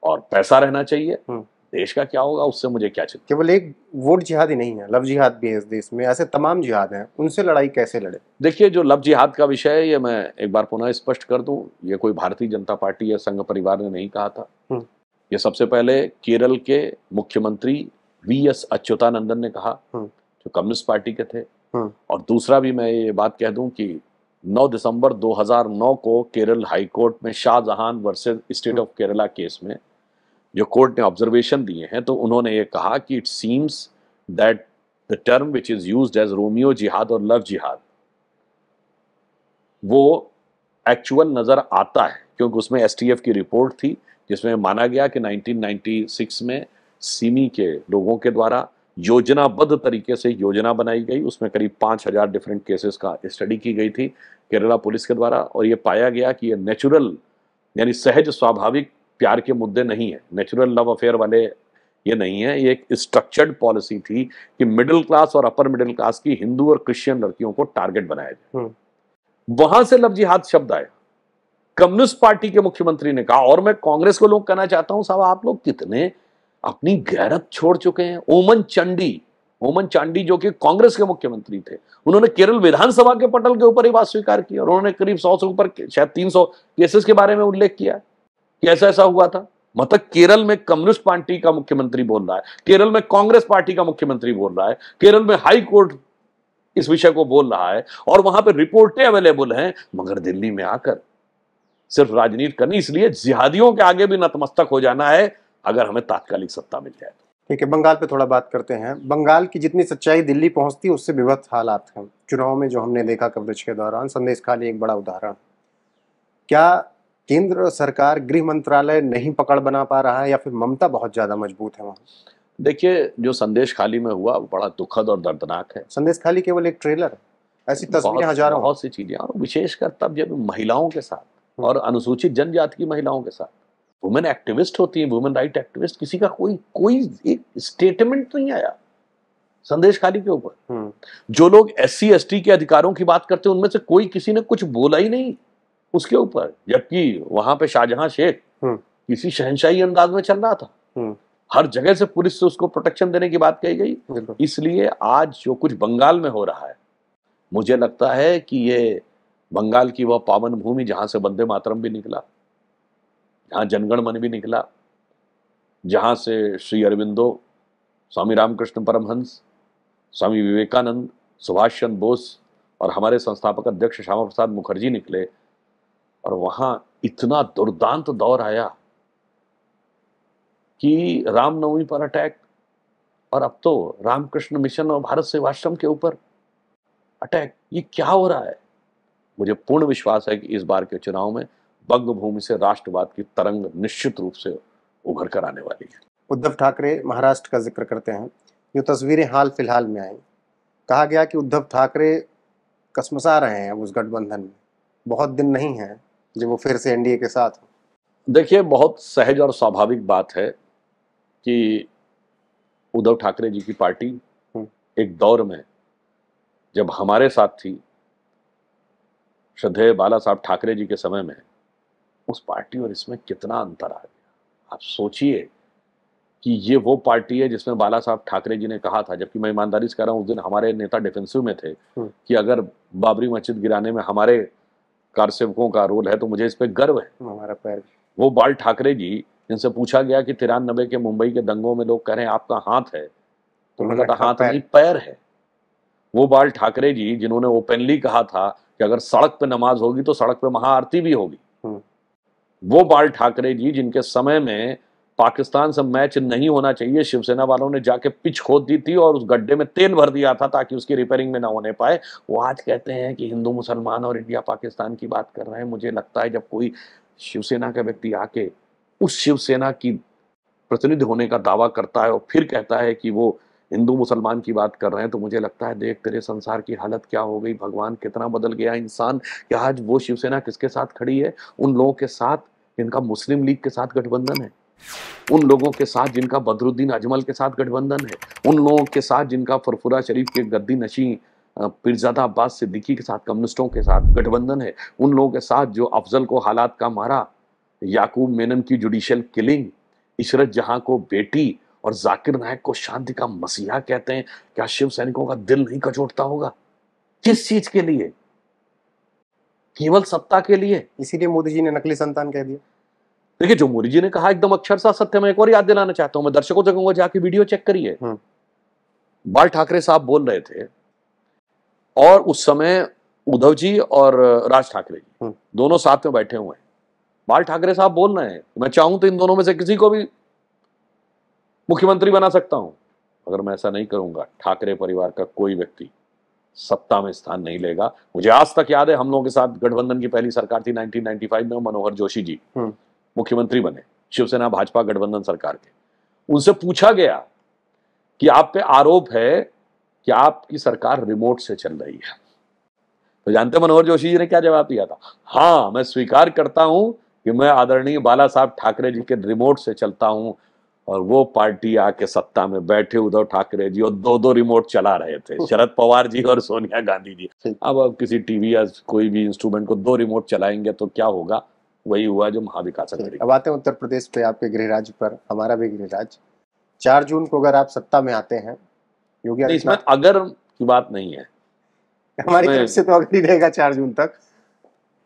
और पैसा रहना चाहिए हम्म। देश का क्या होगा उससे मुझे क्या चाहिए केवल एक वोट जिहाद ही नहीं है लव जिहाद भी है इस देश में ऐसे तमाम जिहाद हैं उनसे लड़ाई कैसे लड़े देखिए जो लव जिहाद का विषय है ये मैं एक बार पुनः स्पष्ट कर दूं ये कोई भारतीय जनता पार्टी या संघ परिवार ने नहीं कहा था हम्म। ये सबसे पहले केरल के मुख्यमंत्री वी एस अच्युतानंदन ने कहा हम्म। जो कम्युनिस्ट पार्टी के थे हम्म। और दूसरा भी मैं ये बात कह दूं कि 9 दिसंबर 2009 को केरल हाई कोर्ट में Shahjahan versus state of Kerala case में जो कोर्ट ने ऑब्जर्वेशन दिए हैं तो उन्होंने ये कहा कि it seems that the term which is use as Romeo जिहाद और लव जिहाद वो एक्चुअल नज़र आता है क्योंकि उसमें एस की रिपोर्ट थी जिसमें माना गया कि 1996 में सिमी e के लोगों के द्वारा योजनाबद्ध तरीके से योजना बनाई गई उसमें करीब 5000 हज़ार डिफरेंट केसेस का स्टडी की गई थी केरला पुलिस के द्वारा और ये पाया गया कि ये नेचुरल यानी सहज स्वाभाविक प्यार के मुद्दे नहीं है नेचुरल लव अफेयर वाले ये नहीं है ये एक स्ट्रक्चर्ड पॉलिसी थी कि मिडिल क्लास और अपर मिडिल क्लास की हिंदू और क्रिश्चियन लड़कियों को टारगेट बनाया जाए हम्म। वहां से लव जिहाद शब्द आया कम्युनिस्ट पार्टी के मुख्यमंत्री ने कहा और मैं कांग्रेस को लोग कहना चाहता हूं साहब आप लोग कितने अपनी गैरत छोड़ चुके हैं ओमन चंडी ओमन चांडी जो कि कांग्रेस के मुख्यमंत्री थे उन्होंने केरल विधानसभा के पटल के ऊपर ही बात स्वीकार की और उन्होंने करीब सौ से ऊपर शायद तीन सौ केसेस के बारे में उल्लेख किया है कैसा ऐसा हुआ था मतलब केरल में कम्युनिस्ट पार्टी का मुख्यमंत्री बोल रहा है केरल में कांग्रेस पार्टी का मुख्यमंत्री बोल रहा है केरल में हाई कोर्ट इस विषय को बोल रहा है और वहां पर रिपोर्टें अवेलेबल हैं मगर दिल्ली में आकर सिर्फ राजनीति करनी इसलिए जिहादियों के आगे भी नतमस्तक हो जाना है अगर हमें तात्कालिक सत्ता मिल जाए तो। ठीक है बंगाल पे थोड़ा बात करते हैं बंगाल की जितनी सच्चाई दिल्ली पहुंचती है उससे विवत हालात हैं चुनाव में जो हमने देखा कवरेज के दौरान संदेश खाली एक बड़ा उदाहरण क्या केंद्र सरकार गृह मंत्रालय नहीं पकड़ बना पा रहा है या फिर ममता बहुत ज़्यादा मजबूत है वहाँ देखिए जो संदेश खाली में हुआ वो बड़ा दुखद और दर्दनाक है संदेश खाली केवल एक ट्रेलर ऐसी तस्वीरें हजारों बहुत सी चीजें और विशेषकर तब जब महिलाओं के साथ हम्म। और अनुसूचित जनजाति की महिलाओं के साथ वुमेन एक्टिविस्ट होती है वुमेन राइट एक्टिविस्ट किसी का कोई कोई एक स्टेटमेंट तो नहीं आया संदेश खाली के ऊपर हम्म। जो लोग एस सी के अधिकारों की बात करते हैं उनमें से कोई किसी ने कुछ बोला ही नहीं उसके ऊपर जबकि वहां पे शाहजहां शेख हम्म। किसी शहनशाही अंदाज में चल रहा था हम्म। हर जगह से पुलिस से उसको प्रोटेक्शन देने की बात कही गई इसलिए आज जो कुछ बंगाल में हो रहा है मुझे लगता है कि ये बंगाल की वह पावन भूमि जहां से वंदे मातरम भी निकला जहां जनगण मन भी निकला जहां से श्री अरविंदो स्वामी रामकृष्ण परमहंस स्वामी विवेकानंद सुभाष चंद्र बोस और हमारे संस्थापक अध्यक्ष श्यामा प्रसाद मुखर्जी निकले और वहां इतना दुर्दांत दौर आया कि रामनवमी पर अटैक और अब तो रामकृष्ण मिशन और भारत सेवाश्रम के ऊपर अटैक ये क्या हो रहा है मुझे पूर्ण विश्वास है कि इस बार के चुनाव में बंग भूमि से राष्ट्रवाद की तरंग निश्चित रूप से उभर कर आने वाली है उद्धव ठाकरे महाराष्ट्र का जिक्र करते हैं जो तस्वीरें हाल फिलहाल में आई कहा गया कि उद्धव ठाकरे कसमसा रहे हैं उस गठबंधन में बहुत दिन नहीं है जब वो फिर से एनडीए के साथ देखिए बहुत सहज और स्वाभाविक बात है कि उद्धव ठाकरे जी की पार्टी हम्म। एक दौर में जब हमारे साथ थी श्रद्धेय बाला साहब ठाकरे जी के समय में उस पार्टी और इसमें कितना अंतर आ गया आप सोचिए कि ये वो पार्टी है जिसमें बाला साहब ठाकरे जी ने कहा था जबकि मैं ईमानदारी से कह रहा हूँ उस दिन हमारे नेता डिफेंसिव में थे हम्म। कि अगर बाबरी मस्जिद गिराने में हमारे कार सेवकों का रोल है तो मुझे इस पर गर्व है हमारा पैर वो बाल ठाकरे जी जिनसे पूछा गया कि तिरानबे के मुंबई के दंगों में लोग कह रहे हैं आपका हाथ है तो उन्होंने कहा हाथ नहीं पैर है वो बाल ठाकरे जी जिन्होंने ओपनली कहा था कि अगर सड़क पे नमाज होगी तो सड़क पे महाआरती भी होगी हम्म। वो बाल ठाकरे जी जिनके समय में पाकिस्तान से मैच नहीं होना चाहिए शिवसेना वालों ने जाके पिच खोद दी थी और उस गड्ढे में तेल भर दिया था ताकि उसकी रिपेयरिंग में ना होने पाए वो आज कहते हैं कि हिंदू मुसलमान और इंडिया पाकिस्तान की बात कर रहे हैं मुझे लगता है जब कोई शिवसेना का व्यक्ति आके उस शिवसेना की प्रतिनिधि होने का दावा करता है और फिर कहता है कि वो हिंदू मुसलमान की बात कर रहे हैं तो मुझे लगता है देख तेरे संसार की हालत क्या हो गई भगवान कितना बदल गया इंसान कि आज वो शिवसेना किसके साथ खड़ी है उन लोगों के साथ इनका मुस्लिम लीग के साथ गठबंधन है उन लोगों के साथ जिनका बदरुद्दीन अजमल के साथ गठबंधन है उन लोगों के साथ जिनका फरफुरा शरीफ के गद्दी नशी पीरजादा अब्बास सिद्दीकी के साथ कम्युनिस्टों के साथ गठबंधन है उन लोगों के साथ जो अफजल को हालात का मारा याकूब मेनन की जुडिशियल किलिंग इशरत जहां को बेटी और जाकिर नायक को शांति का मसीहा कहते हैं क्या शिव सैनिकों का दिल नहीं कचोटता होगा किस चीज के लिए केवल सत्ता के लिए इसीलिए मोदी जी ने नकली संतान कह दिया देखिए जो मोदी जी ने कहा एकदम अक्षर सा सत्य मैं एक और याद दिलाना चाहता हूं मैं दर्शकों से कहूंगा जाके वीडियो चेक करिए हम्म। बाल ठाकरे साहब बोल रहे थे और उस समय उद्धव जी और राज ठाकरे जी हम्म। दोनों साथ में बैठे हुए हैं बाल ठाकरे साहब बोल रहे हैं मैं चाहूं तो इन दोनों में से किसी को भी मुख्यमंत्री बना सकता हूं अगर मैं ऐसा नहीं करूंगा ठाकरे परिवार का कोई व्यक्ति सत्ता में स्थान नहीं लेगा मुझे आज तक याद है हम लोगों के साथ गठबंधन की पहली सरकार थी 1995 में मनोहर जोशी जी हम्म। मुख्यमंत्री बने शिवसेना भाजपा गठबंधन सरकार के उनसे पूछा गया कि आप पे आरोप है कि आपकी सरकार रिमोट से चल रही है तो जानते मनोहर जोशी जी ने क्या जवाब दिया था हाँ मैं स्वीकार करता हूं कि मैं आदरणीय बाला साहब ठाकरे जी के रिमोट से चलता हूं और वो पार्टी आके सत्ता में बैठे उद्धव ठाकरे जी और दो दो रिमोट चला रहे थे शरद पवार जी और सोनिया गांधी जी अब अब किसी टीवी या कोई भी इंस्ट्रूमेंट को दो रिमोट चलाएंगे तो क्या होगा वही हुआ जो महाविकास अब आते हैं उत्तर प्रदेश पे आपके गृह राज्य पर हमारा भी गृह राज्य चार जून को अगर आप सत्ता में आते हैं योगी इसमें अगर की बात नहीं है हमारी तरफ से तो अगर ही रहेगा चार जून तक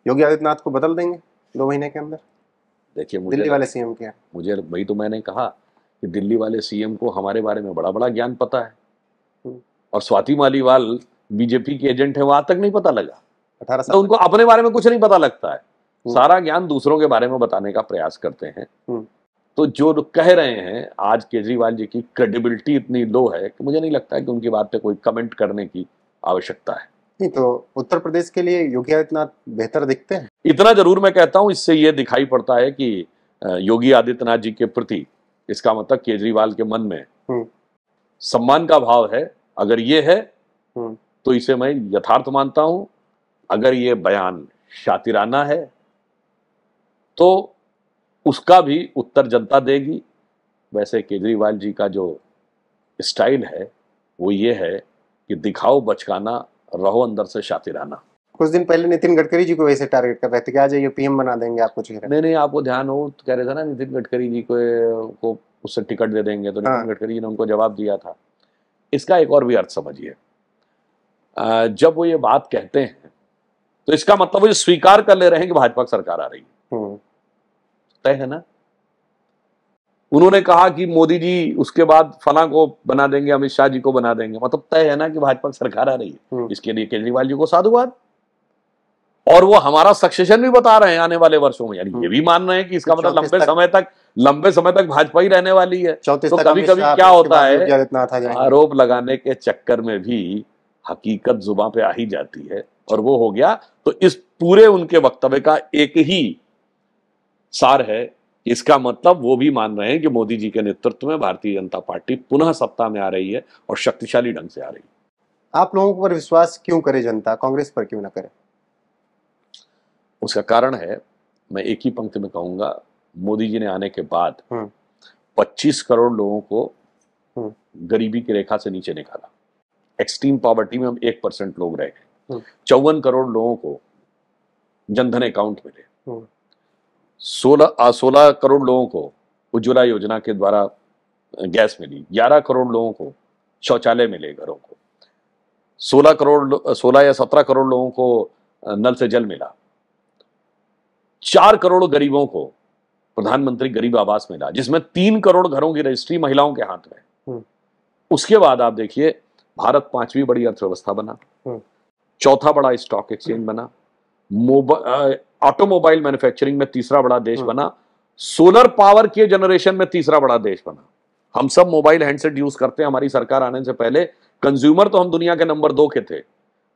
योगी आदित्यनाथ को बदल देंगे दो महीने के अंदर देखिए मुझे दिल्ली वाले सीएम क्या मुझे वही तो मैंने कहा कि दिल्ली वाले सीएम को हमारे बारे में बड़ा बड़ा ज्ञान पता है हम्म। और स्वाति मालीवाल बीजेपी के एजेंट है वहां तक नहीं पता लगा अठारह तो उनको अपने बारे में कुछ नहीं पता लगता है हम्म। सारा ज्ञान दूसरों के बारे में बताने का प्रयास करते हैं हम्म। तो जो कह रहे हैं आज केजरीवाल जी की क्रेडिबिलिटी इतनी लो है कि मुझे नहीं लगता है कि उनकी बात पे कोई कमेंट करने की आवश्यकता है नहीं तो उत्तर प्रदेश के लिए योगी आदित्यनाथ बेहतर दिखते हैं इतना जरूर मैं कहता हूं इससे ये दिखाई पड़ता है कि योगी आदित्यनाथ जी के प्रति इसका मतलब केजरीवाल के मन में हम्म। सम्मान का भाव है अगर ये है तो इसे मैं यथार्थ मानता हूं अगर ये बयान शातिराना है तो उसका भी उत्तर जनता देगी वैसे केजरीवाल जी का जो स्टाइल है वो ये है कि दिखाओ बचकाना रहो अंदर से शातिराना कुछ दिन पहले नितिन गडकरी जी को वैसे टारगेट कर रहे थे कि आ जाइए पीएम बना देंगे आपको चेहरा नहीं नहीं आपको ध्यान हो तो कह रहे थे ना नितिन गडकरी जी को, को उससे टिकट दे देंगे तो नितिन हाँ। गडकरी जी ने उनको जवाब दिया था इसका एक और भी अर्थ समझिए जब वो ये बात कहते हैं तो इसका मतलब वो स्वीकार कर ले रहे हैं कि भाजपा सरकार आ रही है हम्म। तय है ना उन्होंने कहा कि मोदी जी उसके बाद फना को बना देंगे अमित शाह जी को बना देंगे मतलब तय है ना कि भाजपा सरकार आ रही है हम्म। इसके लिए केजरीवाल जी को साधुवाद और वो हमारा सक्सेशन भी बता रहे हैं आने वाले वर्षों में यानी ये हम्म। भी मान रहे हैं कि इसका मतलब लंबे समय तक लंबे समय तक भाजपा ही रहने वाली है तो कभी कभी क्या होता है आरोप लगाने के चक्कर में भी हकीकत जुबा पे आ ही जाती है और वो हो गया तो इस पूरे उनके वक्तव्य का एक ही सार है इसका मतलब वो भी मान रहे हैं कि मोदी जी के नेतृत्व में भारतीय जनता पार्टी पुनः सत्ता में आ रही है और शक्तिशाली ढंग से आ रही है आप लोगों पर विश्वास क्यों करे जनता कांग्रेस पर क्यों ना करे उसका कारण है मैं एक ही पंक्ति में कहूंगा मोदी जी ने आने के बाद 25 हम्म। करोड़ लोगों को हम्म। गरीबी की रेखा से नीचे निकाला एक्सट्रीम पॉवर्टी में हम एक परसेंट लोग रह गए हम्म। चौवन करोड़ लोगों को जनधन अकाउंट मिले सोलह सोलह करोड़ लोगों को उज्ज्वला योजना के द्वारा गैस मिली ग्यारह करोड़ लोगों को शौचालय मिले घरों को सोलह करोड़ सोलह या सत्रह करोड़ लोगों को नल से जल मिला चार करोड़ गरीबों को प्रधानमंत्री गरीब आवास मिला जिसमें तीन करोड़ घरों की रजिस्ट्री महिलाओं के हाथ में हम्म। उसके बाद आप देखिए भारत पांचवी बड़ी अर्थव्यवस्था बना हम्म। चौथा बड़ा स्टॉक एक्सचेंज बना ऑटोमोबाइल मैन्युफैक्चरिंग में तीसरा बड़ा देश हाँ। बना सोलर पावर के जनरेशन में तीसरा बड़ा देश बना हम सब मोबाइल हैंडसेट यूज करते हैं हमारी सरकार आने से पहले कंज्यूमर तो हम दुनिया के नंबर दो के थे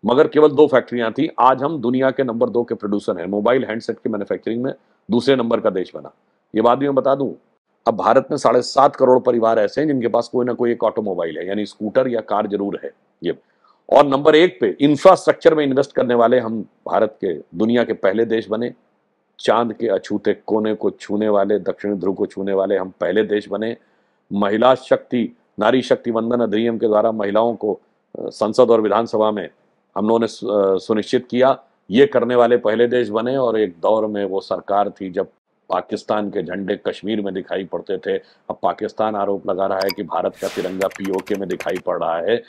मगर केवल दो फैक्ट्रियां थी आज हम दुनिया के नंबर दो के प्रोड्यूसर हैं मोबाइल हैंडसेट की मैन्युफैक्चरिंग में दूसरे नंबर का देश बना ये बात भी मैं बता दूं अब भारत में साढ़े सात करोड़ परिवार ऐसे हैं जिनके पास कोई ना कोई एक ऑटोमोबाइल है यानी स्कूटर या कार जरूर है ये और नंबर एक पे इंफ्रास्ट्रक्चर में इन्वेस्ट करने वाले हम भारत के दुनिया के पहले देश बने चांद के अछूते कोने को छूने वाले दक्षिण ध्रुव को छूने वाले हम पहले देश बने महिला शक्ति नारी शक्ति वंदन अधिनियम के द्वारा महिलाओं को संसद और विधानसभा में हम लोगों ने सुनिश्चित किया ये करने वाले पहले देश बने और एक दौर में वो सरकार थी जब पाकिस्तान के झंडे कश्मीर में दिखाई पड़ते थे अब पाकिस्तान आरोप लगा रहा है कि भारत का तिरंगा पीओके में दिखाई पड़ रहा है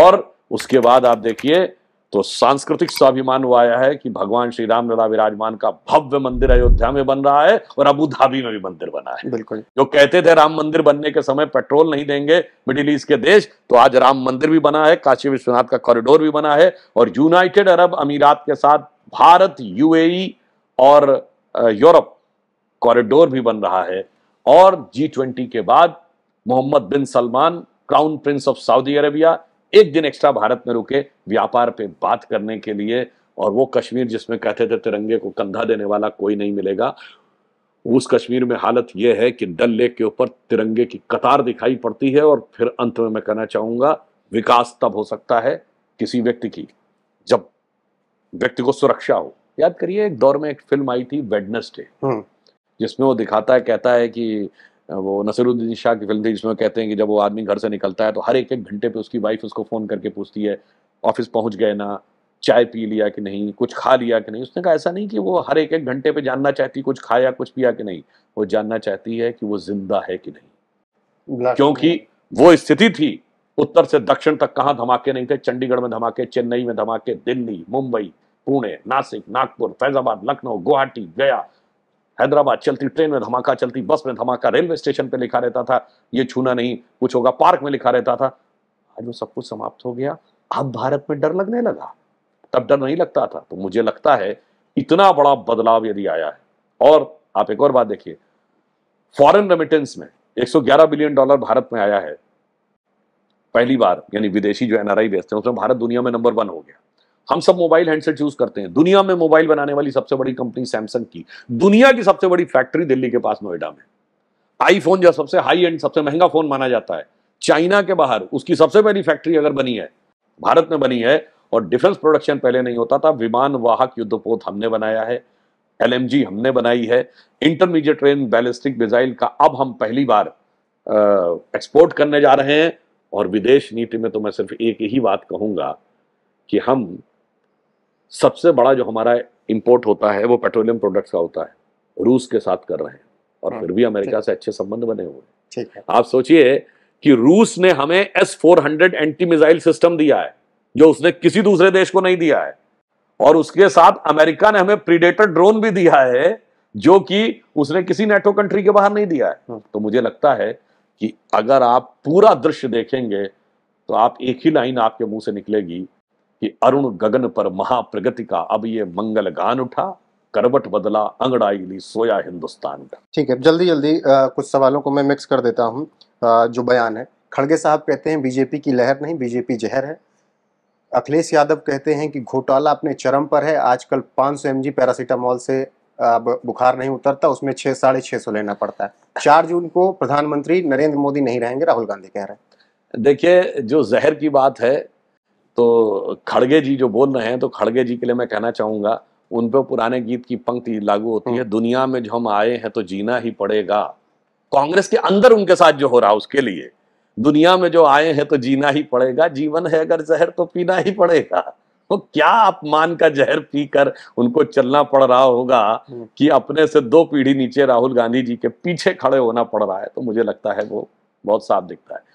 और उसके बाद आप देखिए तो सांस्कृतिक स्वाभिमान वो आया है कि भगवान श्री राम लला विराजमान का भव्य मंदिर अयोध्या में बन रहा है और अबू धाबी में भी मंदिर बना है बिल्कुल जो कहते थे राम मंदिर बनने के समय पेट्रोल नहीं देंगे मिडिल ईस्ट के देश तो आज राम मंदिर भी बना है काशी विश्वनाथ का कॉरिडोर भी बना है और यूनाइटेड अरब अमीरात के साथ भारत यूएई e और यूरोप कॉरिडोर भी बन रहा है और जी के बाद Mohammed bin Salman crown prince of Saudi Arabia एक दिन एक्स्ट्रा भारत में रुके व्यापार पे बात करने के लिए और वो कश्मीर जिसमें कहते थे तिरंगे को कंधा देने वाला कोई नहीं मिलेगा उस कश्मीर में हालत यह है कि डल लेक के ऊपर तिरंगे की कतार दिखाई पड़ती है और फिर अंत में मैं कहना चाहूंगा विकास तब हो सकता है किसी व्यक्ति की जब व्यक्ति को सुरक्षा हो याद करिए एक दौर में एक फिल्म आई थी वेडनेसडे हम्म। जिसमें वो दिखाता है कहता है कि वो नसरुद्दीन शाह की फिल्म थी जिसमें कहते हैं कि जब वो आदमी घर से निकलता है तो हर एक एक घंटे पे उसकी वाइफ उसको फ़ोन करके पूछती है ऑफिस पहुंच गए ना चाय पी लिया कि नहीं कुछ खा लिया कि नहीं उसने कहा ऐसा नहीं कि वो हर एक एक घंटे पे जानना चाहती कुछ खाया कुछ पिया कि नहीं वो जानना चाहती है कि वो जिंदा है कि नहीं क्योंकि वो स्थिति थी उत्तर से दक्षिण तक कहाँ धमाके नहीं थे चंडीगढ़ में धमाके चेन्नई में धमाके दिल्ली मुंबई पुणे नासिक नागपुर फैजाबाद लखनऊ गुवाहाटी गया हैदराबाद चलती ट्रेन में धमाका चलती बस में धमाका रेलवे स्टेशन पे लिखा रहता था ये छूना नहीं कुछ होगा पार्क में लिखा रहता था आज वो सब कुछ समाप्त हो गया अब भारत में डर लगने लगा तब डर नहीं लगता था तो मुझे लगता है इतना बड़ा बदलाव यदि आया है और आप एक और बात देखिए फॉरेन रेमिटेंस में 111 बिलियन डॉलर भारत में आया है पहली बार यानी विदेशी जो एनआरआई भेजते हैं उसमें भारत दुनिया में नंबर वन हो गया हम सब मोबाइल हैंडसेट यूज करते हैं दुनिया में मोबाइल बनाने वाली सबसे बड़ी कंपनी सैमसंग की दुनिया की सबसे बड़ी फैक्ट्री दिल्ली के पास नोएडा में आईफोन जो सबसे हाई एंड सबसे महंगा फोन माना जाता है चाइना के बाहर उसकी सबसे पहली फैक्ट्री अगर बनी है भारत में बनी है और डिफेंस प्रोडक्शन पहले नहीं होता था विमान वाहक युद्धपोत हमने बनाया है एल हमने बनाई है इंटरमीडिएट रेन बैलिस्टिक मिजाइल का अब हम पहली बार एक्सपोर्ट करने जा रहे हैं और विदेश नीति में तो मैं सिर्फ एक ही बात कहूंगा कि हम सबसे बड़ा जो हमारा इम्पोर्ट होता है वो पेट्रोलियम प्रोडक्ट्स का होता है रूस के साथ कर रहे हैं और हाँ, फिर भी अमेरिका से अच्छे संबंध बने हुए हैं आप सोचिए कि रूस ने हमें S four hundred anti missile system दिया है जो उसने किसी दूसरे देश को नहीं दिया है और उसके साथ अमेरिका ने हमें प्रीडेटर ड्रोन भी दिया है जो कि उसने किसी नेटो कंट्री के बाहर नहीं दिया है हाँ। तो मुझे लगता है कि अगर आप पूरा दृश्य देखेंगे तो आप एक ही लाइन आपके मुंह से निकलेगी कि अरुण गगन पर महाप्रगति का अब ये मंगल गान उठा करवट बदला अंगड़ाई सोया हिंदुस्तान का ठीक है जल्दी जल्दी आ, कुछ सवालों को मैं मिक्स कर देता हूँ जो बयान है खड़गे साहब कहते हैं बीजेपी की लहर नहीं बीजेपी जहर है अखिलेश यादव कहते हैं कि घोटाला अपने चरम पर है आजकल 500 सौ एम पैरासीटामोल से बुखार नहीं उतरता उसमें छः साढ़े छः सौ लेना पड़ता है चार जून को प्रधानमंत्री नरेंद्र मोदी नहीं रहेंगे राहुल गांधी कह रहे हैं देखिए जो जहर की बात है तो खड़गे जी जो बोल रहे हैं तो खड़गे जी के लिए मैं कहना चाहूंगा उन पर पुराने गीत की पंक्ति लागू होती हाँ। है दुनिया में जो हम आए हैं तो जीना ही पड़ेगा कांग्रेस के अंदर उनके साथ जो हो रहा है उसके लिए दुनिया में जो आए हैं तो जीना ही पड़ेगा जीवन है अगर जहर तो पीना ही पड़ेगा तो क्या अपमान का जहर पीकर उनको चलना पड़ रहा होगा हाँ। कि अपने से दो पीढ़ी नीचे राहुल गांधी जी के पीछे खड़े होना पड़ रहा है तो मुझे लगता है वो बहुत साफ दिखता है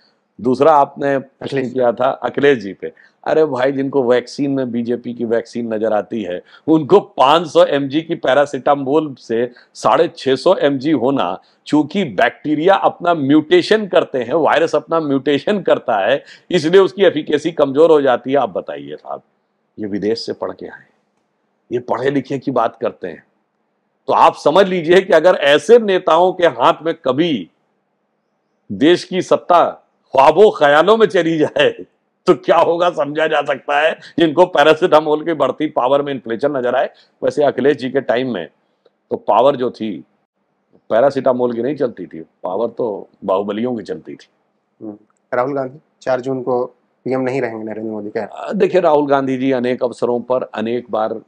दूसरा आपने प्रश्न किया था अखिलेश जी पे अरे भाई जिनको वैक्सीन में बीजेपी की वैक्सीन नजर आती है उनको 500 सौ एम की पैरासिटामोल से साढ़े छह सौ एम होना चूंकि बैक्टीरिया अपना म्यूटेशन करते हैं वायरस अपना म्यूटेशन करता है इसलिए उसकी एफिकेसी कमजोर हो जाती है आप बताइए साहब ये विदेश से पढ़ के आए ये पढ़े लिखे की बात करते हैं तो आप समझ लीजिए कि अगर ऐसे नेताओं के हाथ में कभी देश की सत्ता ख्वाबों ख्यालों में चली जाए तो क्या होगा समझा जा सकता है जिनको पैरासिटामोल की बढ़ती पावर में इन्फ्लेशन नजर आए वैसे अखिलेश जी के टाइम में तो पावर जो थी पैरासिटामोल की नहीं चलती थी पावर तो बाहुबलियों की चलती थी हम्म, राहुल गांधी चार जून को पीएम नहीं रहेंगे नरेंद्र मोदी का देखिए राहुल गांधी जी अनेक अवसरों पर अनेक बार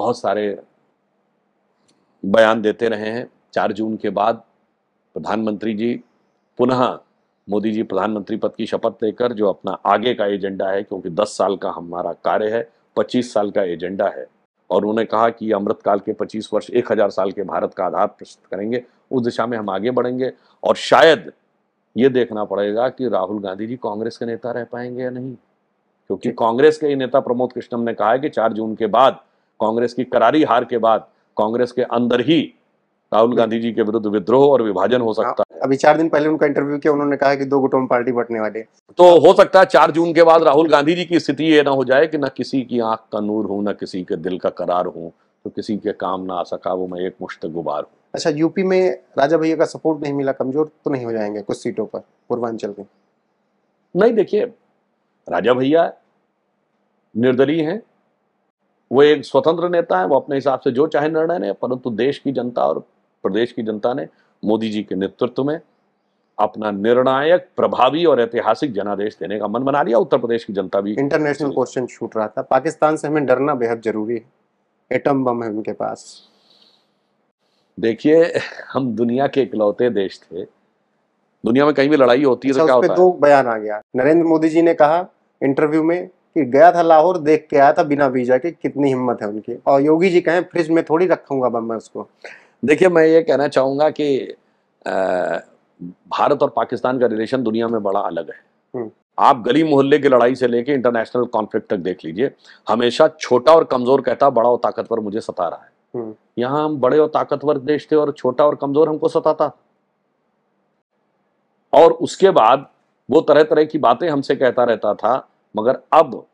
बहुत सारे बयान देते रहे हैं चार जून के बाद प्रधानमंत्री जी पुनः मोदी जी प्रधानमंत्री पद की शपथ लेकर जो अपना आगे का एजेंडा है क्योंकि 10 साल का हमारा कार्य है 25 साल का एजेंडा है और उन्होंने कहा कि अमृतकाल के 25 वर्ष 1000 साल के भारत का आधार प्रस्तुत करेंगे उस दिशा में हम आगे बढ़ेंगे और शायद ये देखना पड़ेगा कि राहुल गांधी जी कांग्रेस के नेता रह पाएंगे या नहीं क्योंकि कांग्रेस के ही नेता प्रमोद कृष्णम ने कहा है कि चार जून के बाद कांग्रेस की करारी हार के बाद कांग्रेस के अंदर ही राहुल गांधी जी के विरुद्ध विद्रोह और विभाजन हो सकता है हाँ, अभी चार दिन पहले उनका इंटरव्यू किया उन्होंने कहा कि दो गुटों में पार्टी बटने वाले तो हो सकता है चार जून के बाद राहुल गांधी जी की स्थिति ये ना हो जाए कि ना किसी की आंख का नूर हो ना किसी के दिल का करार हो तो किसी के काम ना आ सका वो मैं एक मुश्त गुबार हूँ अच्छा यूपी में राजा भैया का सपोर्ट नहीं मिला कमजोर तो नहीं हो जाएंगे कुछ सीटों पर पूर्वांचल में नहीं देखिए राजा भैया निर्दलीय हैं वो एक स्वतंत्र नेता है वो अपने हिसाब से जो चाहे निर्णय लें परंतु देश की जनता और प्रदेश की जनता ने मोदी जी के नेतृत्व में अपना निर्णायक प्रभावी और ऐतिहासिक जनादेश देने का मन बना लिया उत्तर प्रदेश की जनता भी इंटरनेशनल क्वेश्चन छूट रहा था पाकिस्तान से हमें डरना बेहद जरूरी है एटम बम है उनके पास देखिए हम दुनिया के इकलौते देश थे दुनिया में कहीं भी लड़ाई होती है तो अच्छा, क्या होता दो बयान आ गया नरेंद्र मोदी जी ने कहा इंटरव्यू में कि गया था लाहौर देख के आया था बिना वीजा के कितनी हिम्मत है उनकी और योगी जी कहें फ्रिज में थोड़ी रखूंगा बम मैं उसको देखिए मैं ये कहना चाहूँगा कि भारत और पाकिस्तान का रिलेशन दुनिया में बड़ा अलग है हम्म। आप गली मोहल्ले की लड़ाई से लेके इंटरनेशनल कॉन्फ्लिक्ट तक देख लीजिए हमेशा छोटा और कमजोर कहता बड़ा और ताकतवर मुझे सता रहा है हम्म। यहाँ हम बड़े और ताकतवर देश थे और छोटा और कमजोर हमको सताता और उसके बाद वो तरह तरह की बातें हमसे कहता रहता था मगर अब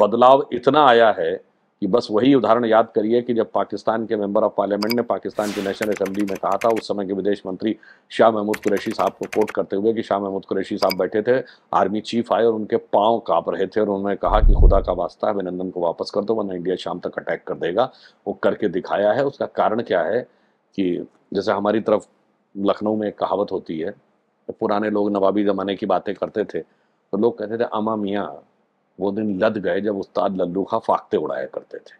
बदलाव इतना आया है कि बस वही उदाहरण याद करिए कि जब पाकिस्तान के मेंबर ऑफ पार्लियामेंट ने पाकिस्तान की नेशनल असेंबली में कहा था उस समय के विदेश मंत्री शाह महमूद कुरैशी साहब को कोट करते हुए कि शाह महमूद कुरैशी साहब बैठे थे आर्मी चीफ आए और उनके पाँव काँप रहे थे और उन्होंने कहा कि खुदा का वास्ता अभिनंदन को वापस कर दो वरना इंडिया शाम तक अटैक कर देगा वो करके दिखाया है उसका कारण क्या है कि जैसे हमारी तरफ लखनऊ में एक कहावत होती है पुराने लोग नवाबी ज़माने की बातें करते थे तो लोग कहते थे अमा मियाँ वो दिन लद गए जब उस्ताद लल्लू खां फाकते उड़ाया करते थे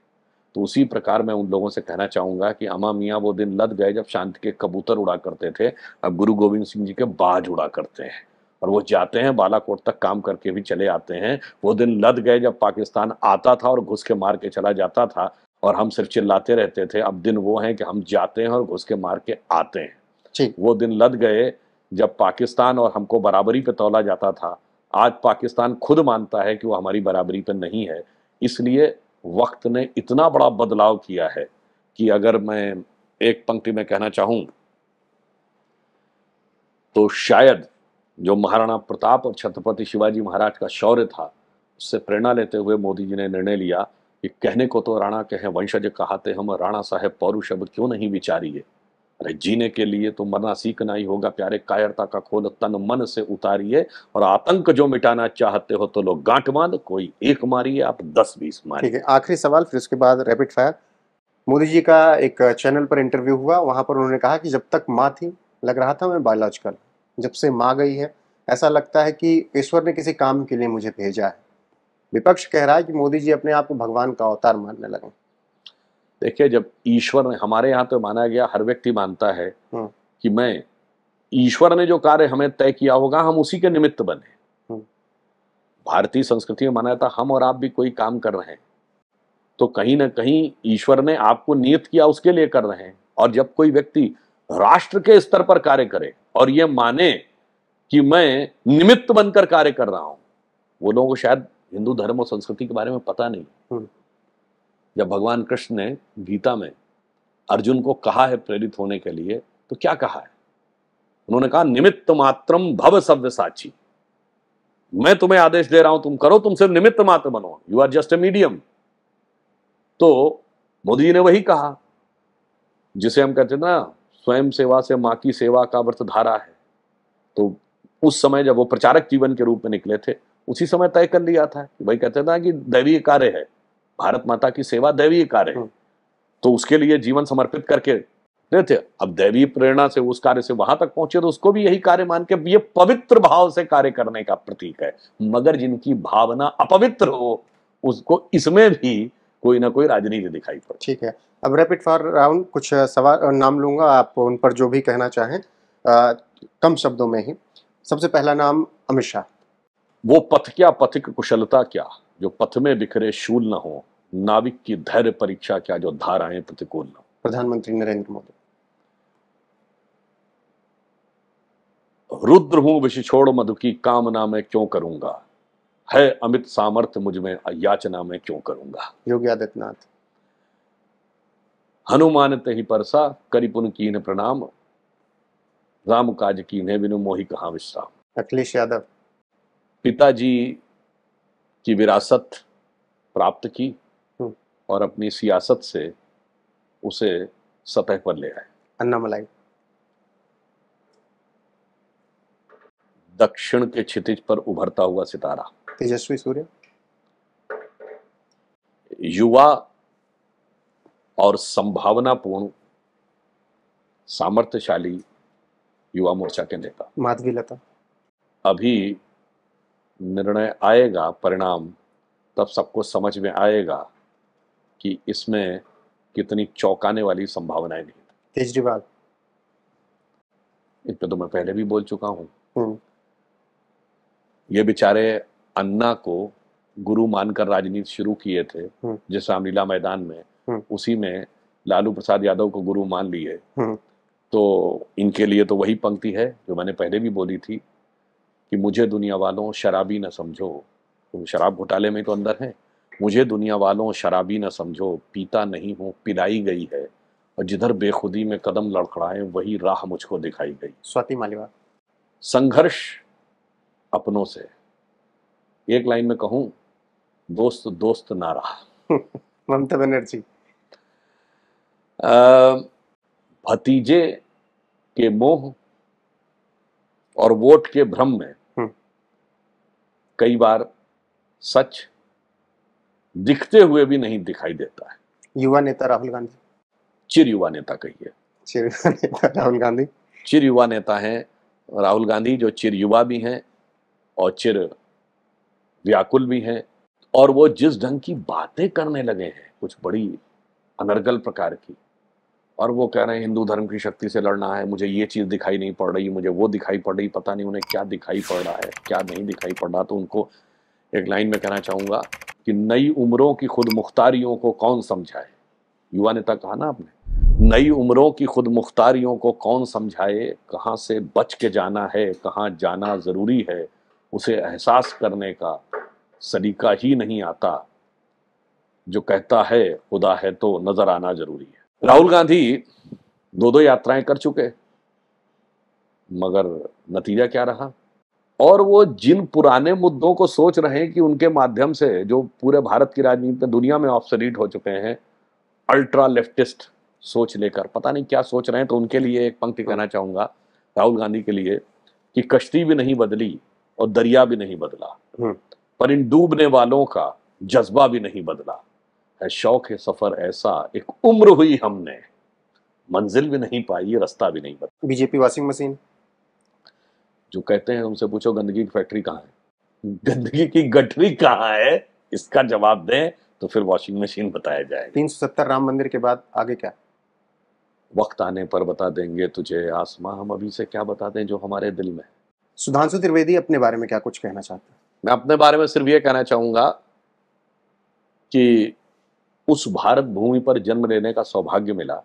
तो उसी प्रकार मैं उन लोगों से कहना चाहूँगा कि अमा मियाँ वो दिन लद गए जब शांति के कबूतर उड़ा करते थे अब गुरु गोविंद सिंह जी के बाज उड़ा करते हैं और वो जाते हैं बालाकोट तक काम करके भी चले आते हैं वो दिन लद गए जब पाकिस्तान आता था और घुस के मार के चला जाता था और हम सिर्फ चिल्लाते रहते थे अब दिन वो हैं कि हम जाते हैं और घुस के मार के आते हैं वो दिन लद गए जब पाकिस्तान और हमको बराबरी पे तोला जाता था आज पाकिस्तान खुद मानता है कि वो हमारी बराबरी पर नहीं है इसलिए वक्त ने इतना बड़ा बदलाव किया है कि अगर मैं एक पंक्ति में कहना चाहूं तो शायद जो महाराणा प्रताप और छत्रपति शिवाजी महाराज का शौर्य था उससे प्रेरणा लेते हुए मोदी जी ने निर्णय लिया कि कहने को तो राणा कहे वंशज कहाते हम राणा साहेब पौरुष अब क्यों नहीं विचारिए अरे जीने के लिए तो मरना सीखना ही होगा प्यारे कायरता का खोल तन मन से उतारिए और आतंक जो मिटाना चाहते हो तो लोग गांठ बांध कोई एक मारिए आप दस बीस मारिए आखिरी सवाल फिर उसके बाद रैपिड फायर मोदी जी का एक चैनल पर इंटरव्यू हुआ वहां पर उन्होंने कहा कि जब तक माँ थी लग रहा था मैं बायोलॉजिकल जब से माँ गई है ऐसा लगता है कि ईश्वर ने किसी काम के लिए मुझे भेजा है विपक्ष कह रहा है कि मोदी जी अपने आप को भगवान का अवतार मानने लगे देखिए जब ईश्वर ने हमारे यहाँ तो माना गया हर व्यक्ति मानता है हाँ। कि मैं ईश्वर ने जो कार्य हमें तय किया होगा हम उसी के निमित्त बने हाँ। भारतीय संस्कृति में माना जाता हम और आप भी कोई काम कर रहे हैं तो कहीं ना कहीं ईश्वर ने आपको नियत किया उसके लिए कर रहे हैं और जब कोई व्यक्ति राष्ट्र के स्तर पर कार्य करे और ये माने कि मैं निमित्त बनकर कार्य कर रहा हूं वो लोगों को शायद हिंदू धर्म और संस्कृति के बारे में पता नहीं हाँ। जब भगवान कृष्ण ने गीता में अर्जुन को कहा है प्रेरित होने के लिए तो क्या कहा है उन्होंने कहा निमित्त मात्रम भव सव्य साक्षी मैं तुम्हें आदेश दे रहा हूं तुम करो तुम सिर्फ निमित्त मात्र बनो you are just a medium तो मोदी जी ने वही कहा जिसे हम कहते हैं ना स्वयं सेवा से मां की सेवा का व्रत धारा है तो उस समय जब वो प्रचारक जीवन के रूप में निकले थे उसी समय तय कर लिया था कि भाई कहते ना कि दैवीय कार्य है भारत माता की सेवा दैवीय कार्य हम्म। तो उसके लिए जीवन समर्पित करके देते अब दैवीय प्रेरणा से उस कार्य से वहां तक पहुंचे तो उसको भी यही कार्य मान के ये पवित्र भाव से कार्य करने का प्रतीक है मगर जिनकी भावना अपवित्र हो उसको इसमें भी कोई ना कोई राजनीति दिखाई पड़े ठीक है अब रैपिड फायर राउंड कुछ सवाल नाम लूंगा आप उन पर जो भी कहना चाहें आ, कम शब्दों में ही सबसे पहला नाम अमित शाह वो पथ क्या पथिक कुशलता क्या जो पथ में बिखरे शूल ना हो नाविक की धैर्य परीक्षा क्या जो धाराएं प्रतिकूल न प्रधानमंत्री नरेंद्र मोदी रुद्र हूं विष छोड़ मधु की कामना में क्यों करूंगा है अमित सामर्थ्य मुझ में याचना में क्यों करूंगा योगी आदित्यनाथ हनुमान ते ही परसा करिपुन कीन प्रणाम राम काज ने बिनु मोही कहा विश्राम अखिलेश यादव पिताजी की विरासत प्राप्त की और अपनी सियासत से उसे सतह पर ले आए मलाई दक्षिण के क्षितिज पर उभरता हुआ सितारा तेजस्वी सूर्य युवा और संभावनापूर्ण सामर्थ्यशाली युवा मोर्चा के नेता माधवी लता अभी निर्णय आएगा परिणाम तब सबको समझ में आएगा कि इसमें कितनी चौंकाने वाली संभावनाएं नहीं केजरीवाल इतने तो मैं पहले भी बोल चुका हूं हम्म। ये बेचारे अन्ना को गुरु मानकर राजनीति शुरू किए थे हम्म। जिस रामलीला मैदान में हम्म। उसी में लालू प्रसाद यादव को गुरु मान लिए तो इनके लिए तो वही पंक्ति है जो मैंने पहले भी बोली थी कि मुझे दुनिया वालों शराबी न समझो तो शराब घोटाले में तो अंदर है मुझे दुनिया वालों शराबी न समझो पीता नहीं हूँ पिलाई गई है और जिधर बेखुदी में कदम लड़खड़ाएं वही राह मुझको दिखाई गई स्वाति मालीवा संघर्ष अपनों से एक लाइन में कहूं दोस्त दोस्त ना रहा ममता बनर्जी भतीजे के मोह और वोट के भ्रम में हम्म। कई बार सच दिखते हुए भी नहीं दिखाई देता है युवा नेता राहुल गांधी चिर युवा नेता कहिए चिर युवा नेता राहुल गांधी चिर युवा नेता हैं राहुल गांधी जो चिर युवा भी हैं और चिर व्याकुल भी हैं और वो जिस ढंग की बातें करने लगे हैं कुछ बड़ी अनर्गल प्रकार की और वो कह रहे हैं हिंदू धर्म की शक्ति से लड़ना है मुझे ये चीज़ दिखाई नहीं पड़ रही मुझे वो दिखाई पड़ रही पता नहीं उन्हें क्या दिखाई पड़ रहा है क्या नहीं दिखाई पड़ रहा तो उनको एक लाइन में कहना चाहूंगा कि नई उम्रों की खुद मुख्तारियों को कौन समझाए युवा नेता कहा ना आपने नई उम्रों की खुद मुख्तारियों को कौन समझाए कहाँ से बच के जाना है कहाँ जाना ज़रूरी है उसे एहसास करने का सलीका ही नहीं आता जो कहता है खुदा है तो नज़र आना ज़रूरी है राहुल गांधी दो दो यात्राएं कर चुके मगर नतीजा क्या रहा और वो जिन पुराने मुद्दों को सोच रहे हैं कि उनके माध्यम से जो पूरे भारत की राजनीति में दुनिया में ऑप्सरीट हो चुके हैं अल्ट्रा लेफ्टिस्ट सोच लेकर पता नहीं क्या सोच रहे हैं तो उनके लिए एक पंक्ति कहना चाहूंगा राहुल गांधी के लिए कि कश्ती भी नहीं बदली और दरिया भी नहीं बदला हम्म। पर इन डूबने वालों का जज्बा भी नहीं बदला है शौक है सफर ऐसा एक उम्र हुई हमने मंजिल भी नहीं पाई रास्ता भी नहीं बदला बीजेपी वॉशिंग मशीन जो कहते हैं उनसे पूछो गंदगी की फैक्ट्री कहाँ है गंदगी की गठरी कहाँ है इसका जवाब दें तो फिर वॉशिंग मशीन बताया जाए तीन सौ सत्तर राम मंदिर के बाद आगे क्या वक्त आने पर बता देंगे तुझे आसमां हम अभी से क्या बता दें जो हमारे दिल में सुधांशु त्रिवेदी अपने बारे में क्या कुछ कहना चाहते हैं मैं अपने बारे में सिर्फ ये कहना चाहूंगा कि उस भारत भूमि पर जन्म लेने का सौभाग्य मिला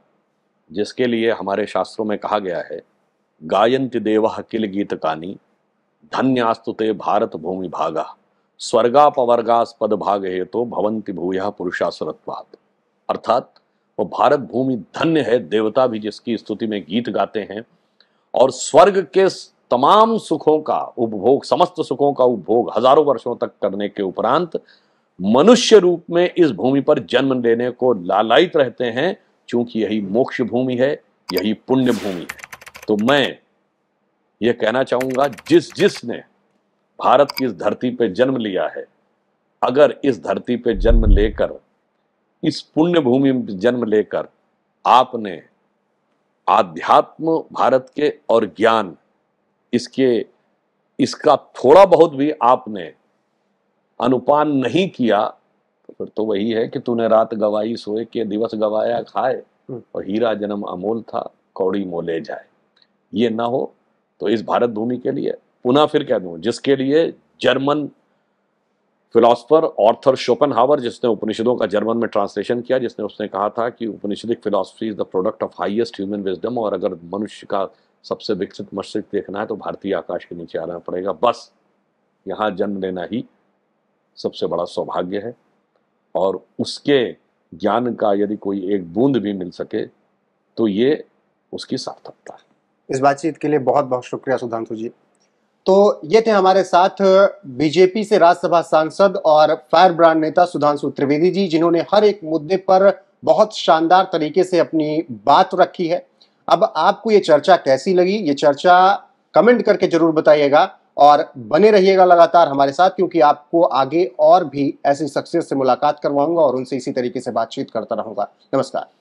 जिसके लिए हमारे शास्त्रों में कहा गया है गायंति देव किल गीतकानी धन्यास्तु ते भारत भूमि भागा स्वर्गापवर्गास्पद भाग हेतु तो भवंति भूय पुरुषासुरत्वात् अर्थात वो भारत भूमि धन्य है देवता भी जिसकी स्तुति में गीत गाते हैं और स्वर्ग के तमाम सुखों का उपभोग समस्त सुखों का उपभोग हजारों वर्षों तक करने के उपरांत मनुष्य रूप में इस भूमि पर जन्म लेने को लालायित रहते हैं क्योंकि यही मोक्ष भूमि है यही पुण्य भूमि है तो मैं ये कहना चाहूँगा जिस जिस ने भारत की इस धरती पे जन्म लिया है अगर इस धरती पे जन्म लेकर इस पुण्य भूमि में जन्म लेकर आपने आध्यात्म भारत के और ज्ञान इसके इसका थोड़ा बहुत भी आपने अनुपान नहीं किया तो फिर तो वही है कि तूने रात गवाई सोए के दिवस गवाया खाए हम्म। और हीरा जन्म अमोल था कौड़ी मोले जाए ये ना हो तो इस भारत भूमि के लिए पुनः फिर कह दूँ जिसके लिए German philosopher Arthur Schopenhauer जिसने उपनिषदों का जर्मन में ट्रांसलेशन किया जिसने उसने कहा था कि उपनिषदिक philosophy is the product of highest human wisdom और अगर मनुष्य का सबसे विकसित मस्जिद देखना है तो भारतीय आकाश के नीचे आना पड़ेगा बस यहाँ जन्म लेना ही सबसे बड़ा सौभाग्य है और उसके ज्ञान का यदि कोई एक बूंद भी मिल सके तो ये उसकी सार्थकता है इस बातचीत के लिए बहुत बहुत शुक्रिया सुधांशु जी तो ये थे हमारे साथ बीजेपी से राज्यसभा सांसद और फायर ब्रांड नेता सुधांशु त्रिवेदी जी जिन्होंने हर एक मुद्दे पर बहुत शानदार तरीके से अपनी बात रखी है अब आपको ये चर्चा कैसी लगी ये चर्चा कमेंट करके जरूर बताइएगा और बने रहिएगा लगातार हमारे साथ क्योंकि आपको आगे और भी ऐसी सक्सेस से मुलाकात करवाऊंगा और उनसे इसी तरीके से बातचीत करता रहूंगा नमस्कार